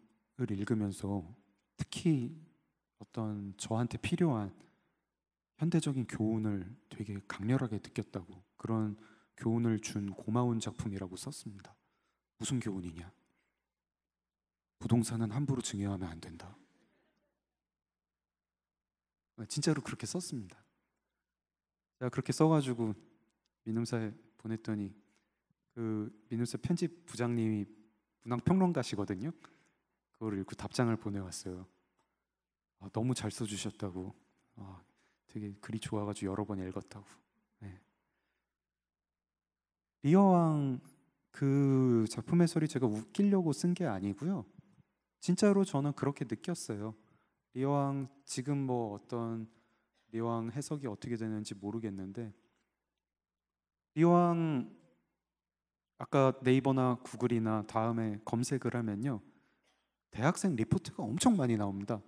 읽으면서 특히 어떤 저한테 필요한 현대적인 교훈을 되게 강렬하게 느꼈다고 그런 교훈을 준 고마운 작품이라고 썼습니다. 무슨 교훈이냐? 부동산은 함부로 증여하면 안 된다. 진짜로 그렇게 썼습니다. 제가 그렇게 써가지고 민음사에 보냈더니 그 민우스 편집 부장님이 문학 평론가시거든요. 그거를 읽고 답장을 보내왔어요. 아, 너무 잘 써주셨다고. 아, 되게 글이 좋아가지고 여러 번 읽었다고. 네. 리어왕 그 작품의 소리 제가 웃기려고 쓴 게 아니고요. 진짜로 저는 그렇게 느꼈어요. 리어왕 지금 뭐 어떤 리어왕 해석이 어떻게 되는지 모르겠는데 이왕 아까 네이버나 구글이나 다음에 검색을 하면요. 대학생 리포트가 엄청 많이 나옵니다.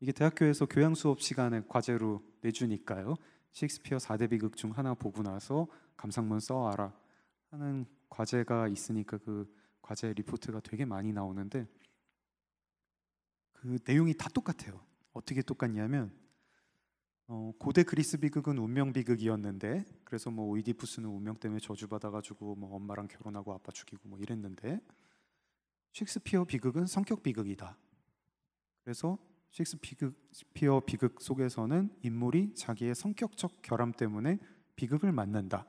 이게 대학교에서 교양 수업 시간에 과제로 내주니까요. 셰익스피어 4대 비극 중 하나 보고 나서 감상문 써와라 하는 과제가 있으니까 그 과제 리포트가 되게 많이 나오는데 그 내용이 다 똑같아요. 어떻게 똑같냐면 어, 고대 그리스 비극은 운명 비극이었는데 그래서 뭐 오이디푸스는 운명 때문에 저주받아가지고 뭐 엄마랑 결혼하고 아빠 죽이고 뭐 이랬는데 셰익스피어 비극은 성격 비극이다. 그래서 셰익스피어 비극 속에서는 인물이 자기의 성격적 결함 때문에 비극을 맞는다.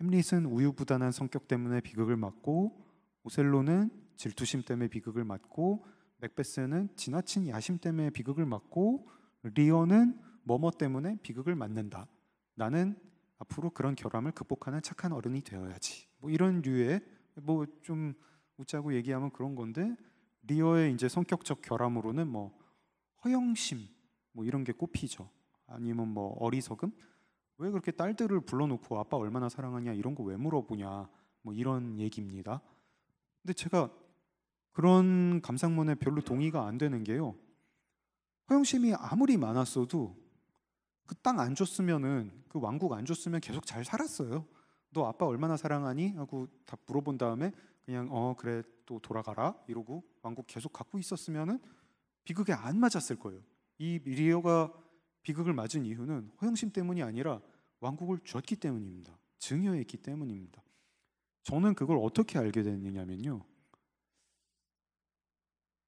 햄릿은 우유부단한 성격 때문에 비극을 맞고 오셀로는 질투심 때문에 비극을 맞고 맥베스는 지나친 야심 때문에 비극을 맞고 리어는 뭐뭐 때문에 비극을 맞는다. 나는 앞으로 그런 결함을 극복하는 착한 어른이 되어야지. 뭐 이런 류의 뭐좀 웃자고 얘기하면 그런 건데 리어의 이제 성격적 결함으로는 뭐 허영심 뭐 이런 게 꼽히죠. 아니면 뭐 어리석음? 왜 그렇게 딸들을 불러놓고 아빠 얼마나 사랑하냐 이런 거 왜 물어보냐 뭐 이런 얘기입니다. 근데 제가 그런 감상문에 별로 동의가 안 되는 게요. 허영심이 아무리 많았어도 그땅안 줬으면은 그 왕국 안 줬으면 계속 잘 살았어요. 너 아빠 얼마나 사랑하니? 하고 다 물어본 다음에 그냥 어 그래 또 돌아가라 이러고 왕국 계속 갖고 있었으면은 비극에 안 맞았을 거예요. 이 미리어가 비극을 맞은 이유는 허영심 때문이 아니라 왕국을 줬기 때문입니다. 증여했기 때문입니다. 저는 그걸 어떻게 알게 됐느냐면요.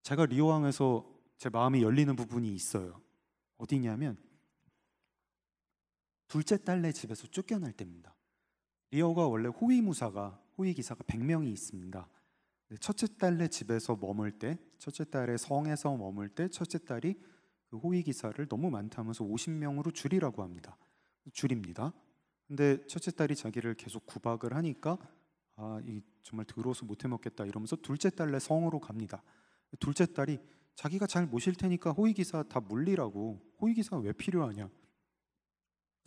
제가 리오왕에서 제 마음이 열리는 부분이 있어요. 어디냐면 둘째 딸네 집에서 쫓겨날 때입니다. 리어가 원래 호위 무사가 호위 기사가 100명이 있습니다. 첫째 딸네 집에서 머물 때, 첫째 딸의 성에서 머물 때 첫째 딸이 그 호위 기사를 너무 많다면서 50명으로 줄이라고 합니다. 줄입니다. 근데 첫째 딸이 자기를 계속 구박을 하니까 아, 이 정말 들어서 못해 먹겠다 이러면서 둘째 딸네 성으로 갑니다. 둘째 딸이 자기가 잘 모실 테니까 호위 기사 다 물리라고 호위 기사 가왜 필요하냐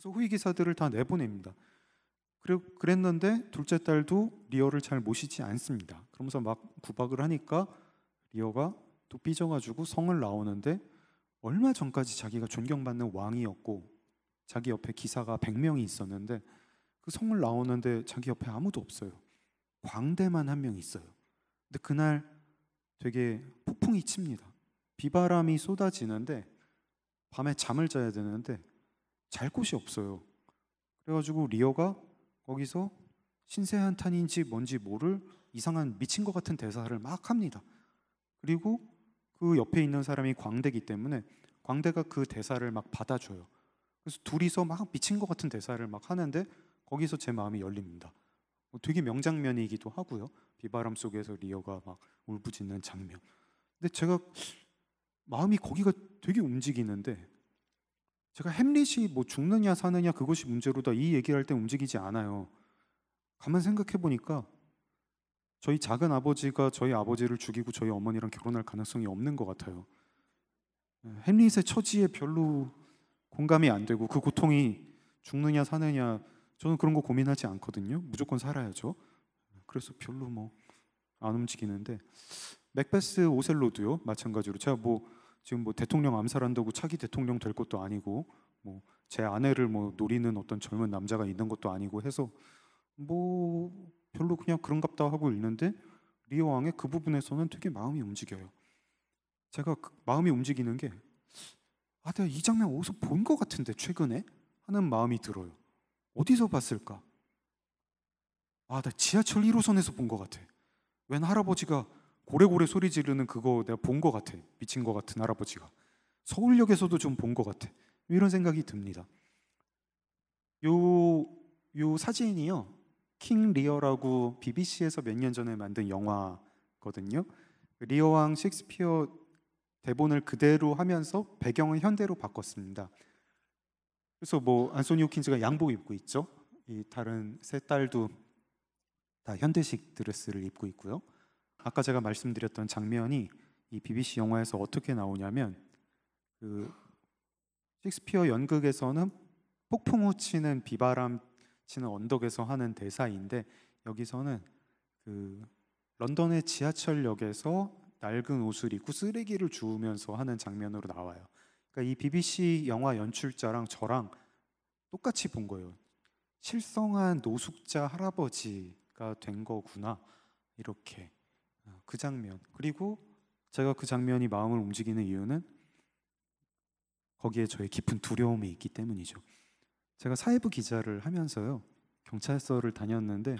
그래서 후위 기사들을 다 내보냅니다. 그래, 그랬는데 둘째 딸도 리어를 잘 모시지 않습니다. 그러면서 막 구박을 하니까 리어가 또 삐져가지고 성을 나오는데 얼마 전까지 자기가 존경받는 왕이었고 자기 옆에 기사가 100명이 있었는데 그 성을 나오는데 자기 옆에 아무도 없어요. 광대만 한 명 있어요. 근데 그날 되게 폭풍이 칩니다. 비바람이 쏟아지는데 밤에 잠을 자야 되는데 잘 곳이 없어요. 그래가지고 리어가 거기서 신세한 탄인지 뭔지 모를 이상한 미친 것 같은 대사를 막 합니다. 그리고 그 옆에 있는 사람이 광대기 때문에 광대가 그 대사를 막 받아줘요. 그래서 둘이서 막 미친 것 같은 대사를 막 하는데 거기서 제 마음이 열립니다. 뭐 되게 명장면이기도 하고요. 비바람 속에서 리어가 막 울부짖는 장면. 근데 제가 마음이 거기가 되게 움직이는데 제가 햄릿이 뭐 죽느냐 사느냐 그것이 문제로다 이 얘기를 할 때 움직이지 않아요. 가만 생각해 보니까 저희 작은 아버지가 저희 아버지를 죽이고 저희 어머니랑 결혼할 가능성이 없는 것 같아요. 햄릿의 처지에 별로 공감이 안 되고 그 고통이 죽느냐 사느냐 저는 그런 거 고민하지 않거든요. 무조건 살아야죠. 그래서 별로 뭐 안 움직이는데 맥베스 오셀로드요 마찬가지로 제가 뭐 지금 뭐 대통령 암살한다고 차기 대통령 될 것도 아니고 뭐 제 아내를 뭐 노리는 어떤 젊은 남자가 있는 것도 아니고 해서 뭐 별로 그냥 그런갑다 하고 있는데 리오 왕의 그 부분에서는 되게 마음이 움직여요. 제가 그 마음이 움직이는 게 아, 내가 이 장면 어디서 본 것 같은데 최근에 하는 마음이 들어요. 어디서 봤을까? 아, 나 지하철 1호선에서 본 것 같아. 웬 할아버지가 고래고래 소리 지르는 그거 내가 본 것 같아. 미친 것 같은 할아버지가. 서울역에서도 좀 본 것 같아. 이런 생각이 듭니다. 요, 요 사진이요. 킹 리어라고 BBC에서 몇 년 전에 만든 영화거든요. 리어왕 셰익스피어 대본을 그대로 하면서 배경을 현대로 바꿨습니다. 그래서 뭐 안소니 호킨즈가 양복 입고 있죠. 이 다른 세 딸도 다 현대식 드레스를 입고 있고요. 아까 제가 말씀드렸던 장면이 이 BBC 영화에서 어떻게 나오냐면 그 셰익스피어 연극에서는 폭풍 우 치는 비바람 치는 언덕에서 하는 대사인데 여기서는 그 런던의 지하철역에서 낡은 옷을 입고 쓰레기를 주우면서 하는 장면으로 나와요. 그러니까 이 BBC 영화 연출자랑 저랑 똑같이 본 거예요. 실성한 노숙자 할아버지가 된 거구나 이렇게 그 장면 그리고 제가 그 장면이 마음을 움직이는 이유는 거기에 저의 깊은 두려움이 있기 때문이죠. 제가 사회부 기자를 하면서요 경찰서를 다녔는데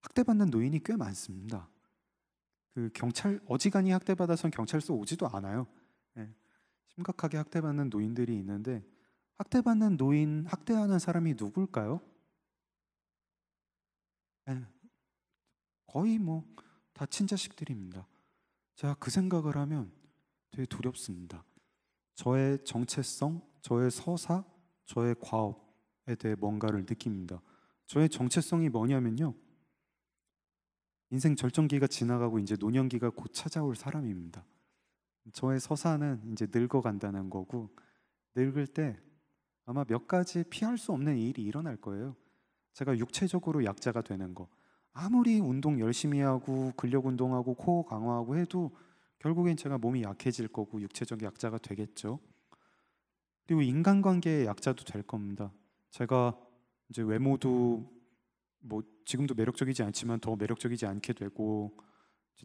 학대받는 노인이 꽤 많습니다. 그 경찰 어지간히 학대받아선 경찰서 오지도 않아요. 예, 심각하게 학대받는 노인들이 있는데 학대받는 노인 학대하는 사람이 누굴까요? 예, 거의 뭐다 친자식들입니다. 제가 그 생각을 하면 되게 두렵습니다. 저의 정체성, 저의 서사, 저의 과업에 대해 뭔가를 느낍니다. 저의 정체성이 뭐냐면요. 인생 절정기가 지나가고 이제 노년기가 곧 찾아올 사람입니다. 저의 서사는 이제 늙어간다는 거고 늙을 때 아마 몇 가지 피할 수 없는 일이 일어날 거예요. 제가 육체적으로 약자가 되는 거, 아무리 운동 열심히 하고 근력 운동하고 코어 강화하고 해도 결국엔 제가 몸이 약해질 거고 육체적 약자가 되겠죠. 그리고 인간관계의 약자도 될 겁니다. 제가 이제 외모도 뭐 지금도 매력적이지 않지만 더 매력적이지 않게 되고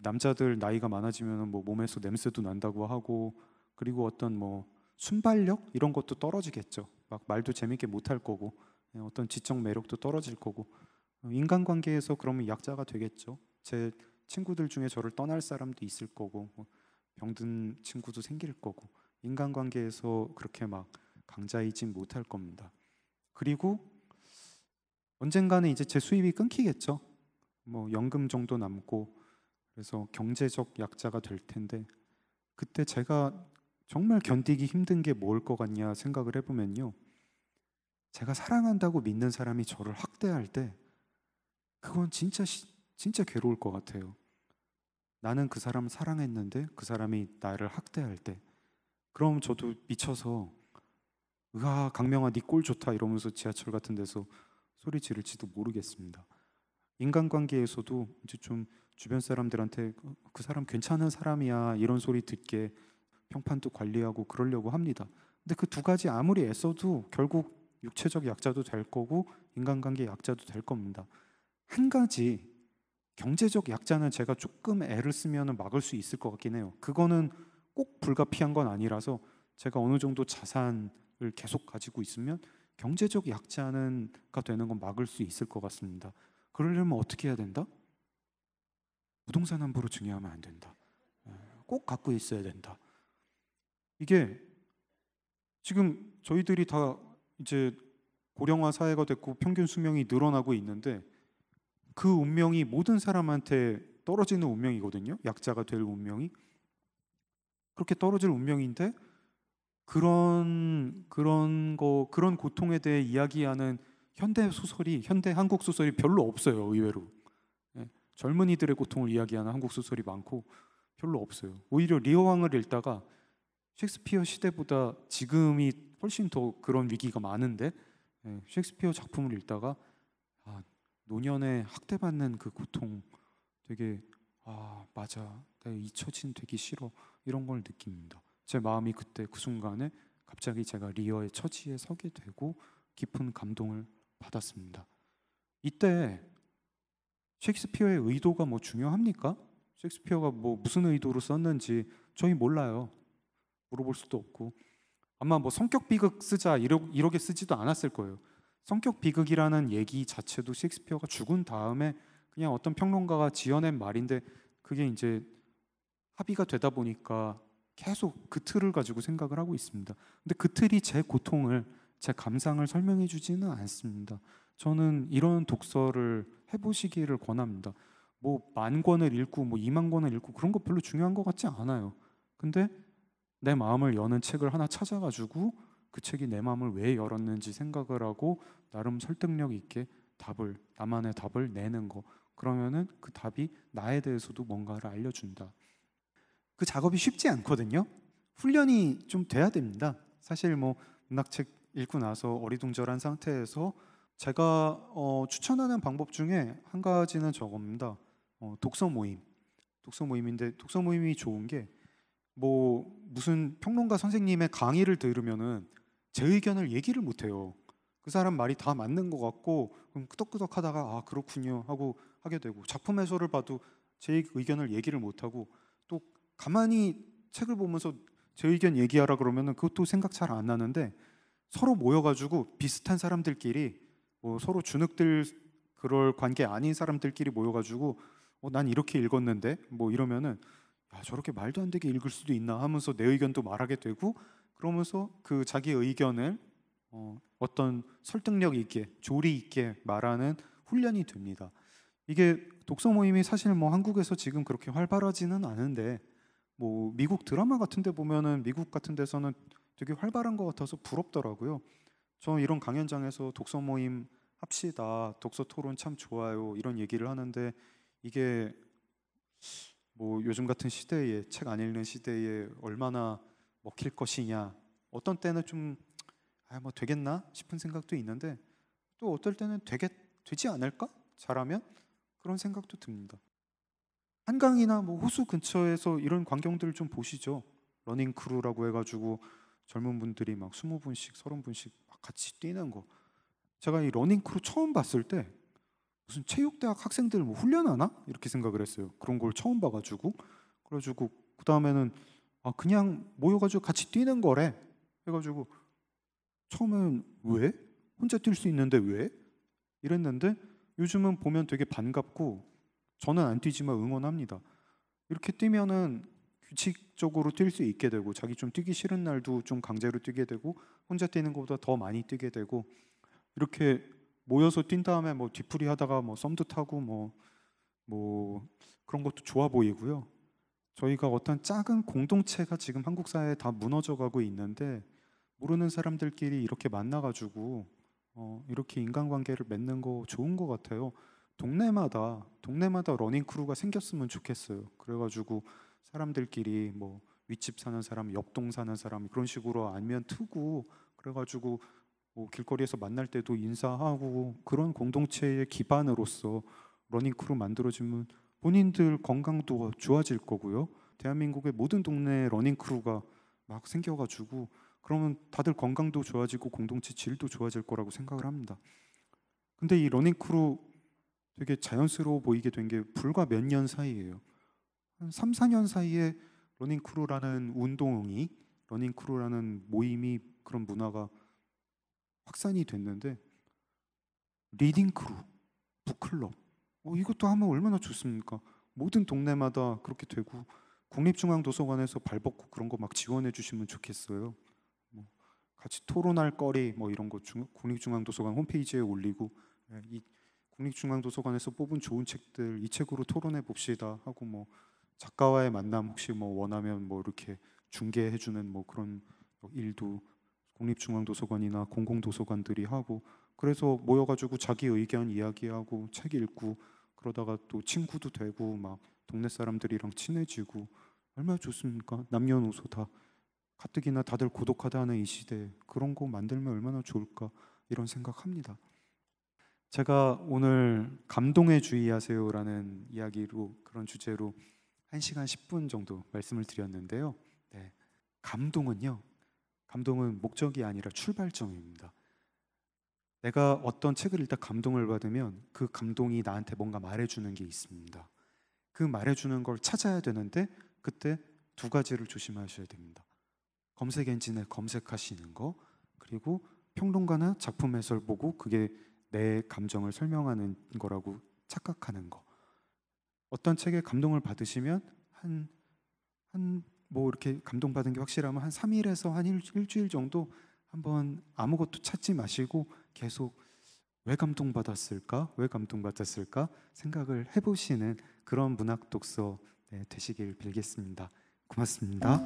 남자들 나이가 많아지면 뭐 몸에서 냄새도 난다고 하고 그리고 어떤 뭐 순발력 이런 것도 떨어지겠죠. 막 말도 재밌게 못할 거고 예, 어떤 지적 매력도 떨어질 거고 어, 인간관계에서 그러면 약자가 되겠죠. 제 친구들 중에 저를 떠날 사람도 있을 거고 뭐 병든 친구도 생길 거고 인간관계에서 그렇게 막 강자이진 못할 겁니다. 그리고 언젠가는 이제 제 수입이 끊기겠죠. 뭐 연금 정도 남고 그래서 경제적 약자가 될 텐데 그때 제가 정말 견디기 힘든 게 뭘 것 같냐 생각을 해보면요. 제가 사랑한다고 믿는 사람이 저를 학대할 때 그건 진짜 진짜 괴로울 것 같아요. 나는 그 사람을 사랑했는데 그 사람이 나를 학대할 때 그럼 저도 미쳐서 으아 강명아 니꼴 네 좋다 이러면서 지하철 같은 데서 소리 지를지도 모르겠습니다. 인간관계에서도 이제 좀 주변 사람들한테 어, 그 사람 괜찮은 사람이야 이런 소리 듣게 평판도 관리하고 그러려고 합니다. 근데 그 두 가지 아무리 애써도 결국 육체적 약자도 될 거고 인간관계 약자도 될 겁니다. 한 가지 경제적 약자는 제가 조금 애를 쓰면 막을 수 있을 것 같긴 해요. 그거는 꼭 불가피한 건 아니라서 제가 어느 정도 자산을 계속 가지고 있으면 경제적 약자는가 되는 건 막을 수 있을 것 같습니다. 그러려면 어떻게 해야 된다? 부동산 함부로 중요하면 안 된다. 예, 꼭 갖고 있어야 된다. 이게 지금 저희들이 다 이제 고령화 사회가 됐고 평균 수명이 늘어나고 있는데 그 운명이 모든 사람한테 떨어지는 운명이거든요. 약자가 될 운명이 그렇게 떨어질 운명인데 그런 그런 거 그런 고통에 대해 이야기하는 현대 소설이 현대 한국 소설이 별로 없어요. 의외로 예, 젊은이들의 고통을 이야기하는 한국 소설이 많고 별로 없어요. 오히려 리어왕을 읽다가 셰익스피어 시대보다 지금이 훨씬 더 그런 위기가 많은데 예, 셰익스피어 작품을 읽다가 노년에 학대받는 그 고통 되게 아 맞아 내가 잊혀진 되기 싫어 이런 걸 느낍니다. 제 마음이 그때 그 순간에 갑자기 제가 리어의 처지에 서게 되고 깊은 감동을 받았습니다. 이때 셰익스피어의 의도가 뭐 중요합니까? 셰익스피어가 뭐 무슨 의도로 썼는지 저희 몰라요. 물어볼 수도 없고 아마 뭐 성격 비극 쓰자 이러, 이렇게 쓰지도 않았을 거예요. 성격 비극이라는 얘기 자체도 셰익스피어가 죽은 다음에 그냥 어떤 평론가가 지어낸 말인데 그게 이제 합의가 되다 보니까 계속 그 틀을 가지고 생각을 하고 있습니다. 근데 그 틀이 제 고통을 제 감상을 설명해 주지는 않습니다. 저는 이런 독서를 해보시기를 권합니다. 뭐 만 권을 읽고 뭐 2만 권을 읽고 그런 거 별로 중요한 것 같지 않아요. 근데 내 마음을 여는 책을 하나 찾아가지고 그 책이 내 마음을 왜 열었는지 생각을 하고 나름 설득력 있게 답을 나만의 답을 내는 거 그러면은 그 답이 나에 대해서도 뭔가를 알려준다. 그 작업이 쉽지 않거든요. 훈련이 좀 돼야 됩니다. 사실 뭐 문학책 읽고 나서 어리둥절한 상태에서 제가 어, 추천하는 방법 중에 한 가지는 저겁니다. 어, 독서 모임. 독서 모임인데 독서 모임이 좋은 게 뭐 무슨 평론가 선생님의 강의를 들으면은 제 의견을 얘기를 못해요. 그 사람 말이 다 맞는 것 같고 그럼 끄덕끄덕 하다가 아 그렇군요 하고 하게 되고 작품 해설을 봐도 제 의견을 얘기를 못하고 또 가만히 책을 보면서 제 의견 얘기하라 그러면 그것도 생각 잘 안 나는데 서로 모여가지고 비슷한 사람들끼리 뭐 서로 주눅들 그럴 관계 아닌 사람들끼리 모여가지고 어, 난 이렇게 읽었는데 뭐 이러면은 야 저렇게 말도 안 되게 읽을 수도 있나 하면서 내 의견도 말하게 되고 그러면서 그 자기 의견을 어, 어떤 설득력 있게 조리 있게 말하는 훈련이 됩니다. 이게 독서 모임이 사실 뭐 한국에서 지금 그렇게 활발하지는 않은데 뭐 미국 드라마 같은데 보면은 미국 같은 데서는 되게 활발한 것 같아서 부럽더라고요. 저 이런 강연장에서 독서 모임 합시다, 독서 토론 참 좋아요 이런 얘기를 하는데 이게 뭐 요즘 같은 시대에 책 안 읽는 시대에 얼마나 먹힐 것이냐 어떤 때는 좀아뭐 되겠나 싶은 생각도 있는데 또 어떨 때는 되게 되지 않을까 잘하면 그런 생각도 듭니다. 한강이나 뭐 호수 근처에서 이런 광경들을 좀 보시죠. 러닝 크루라고 해가지고 젊은 분들이 막 스무 분씩 서른 분씩 같이 뛰는 거. 제가 이 러닝 크루 처음 봤을 때 무슨 체육대학 학생들 뭐 훈련하나 이렇게 생각을 했어요. 그런 걸 처음 봐가지고 그래가지고 그 다음에는 아, 그냥 모여가지고 같이 뛰는 거래. 해가지고 처음엔 왜? 혼자 뛸 수 있는데 왜? 이랬는데 요즘은 보면 되게 반갑고 저는 안 뛰지만 응원합니다. 이렇게 뛰면은 규칙적으로 뛸 수 있게 되고 자기 좀 뛰기 싫은 날도 좀 강제로 뛰게 되고 혼자 뛰는 것보다 더 많이 뛰게 되고 이렇게 모여서 뛴 다음에 뭐 뒤풀이 하다가 뭐 썸도 타고 뭐뭐 뭐 그런 것도 좋아 보이고요. 저희가 어떤 작은 공동체가 지금 한국 사회에 다 무너져 가고 있는데 모르는 사람들끼리 이렇게 만나 가지고 어, 이렇게 인간관계를 맺는 거 좋은 것 같아요. 동네마다 동네마다 러닝 크루가 생겼으면 좋겠어요. 그래가지고 사람들끼리 뭐 윗집 사는 사람, 옆 동 사는 사람 그런 식으로 안면 트고 그래가지고 뭐 길거리에서 만날 때도 인사하고 그런 공동체의 기반으로서 러닝 크루 만들어지면 본인들 건강도 좋아질 거고요. 대한민국의 모든 동네 러닝 크루가 막 생겨가지고 그러면 다들 건강도 좋아지고 공동체 질도 좋아질 거라고 생각을 합니다. 근데 이 러닝 크루 되게 자연스러워 보이게 된 게 불과 몇 년 사이에요. 한 3, 4년 사이에 러닝 크루라는 운동이 러닝 크루라는 모임이 그런 문화가 확산이 됐는데 리딩 크루, 북클럽 어, 이것도 하면 얼마나 좋습니까? 모든 동네마다 그렇게 되고 국립중앙도서관에서 발벗고 그런 거 막 지원해 주시면 좋겠어요. 뭐 같이 토론할 거리 뭐 이런 거 중, 국립중앙도서관 홈페이지에 올리고 예, 이 국립중앙도서관에서 뽑은 좋은 책들 이 책으로 토론해 봅시다 하고 뭐 작가와의 만남 혹시 뭐 원하면 뭐 이렇게 중계해 주는 뭐 그런 일도 국립중앙도서관이나 공공도서관들이 하고 그래서 모여가지고 자기 의견 이야기하고 책 읽고 그러다가 또 친구도 되고 막 동네 사람들이랑 친해지고 얼마나 좋습니까? 남녀노소 다 가뜩이나 다들 고독하다는 이시대 그런 거 만들면 얼마나 좋을까 이런 생각합니다. 제가 오늘 감동에 주의하세요라는 이야기로 그런 주제로 1시간 10분 정도 말씀을 드렸는데요. 네. 감동은요. 감동은 목적이 아니라 출발점입니다. 내가 어떤 책을 읽다 감동을 받으면 그 감동이 나한테 뭔가 말해주는 게 있습니다. 그 말해주는 걸 찾아야 되는데 그때 두 가지를 조심하셔야 됩니다. 검색 엔진에 검색하시는 거 그리고 평론가나 작품 해설 보고 그게 내 감정을 설명하는 거라고 착각하는 거. 어떤 책에 감동을 받으시면 한 한 뭐 이렇게 감동받은 게 확실하면 한 3일에서 한 일, 일주일 정도 한번 아무것도 찾지 마시고 계속 왜 감동받았을까? 왜 감동받았을까? 생각을 해보시는 그런 문학 독서 네, 되시길 빌겠습니다. 고맙습니다.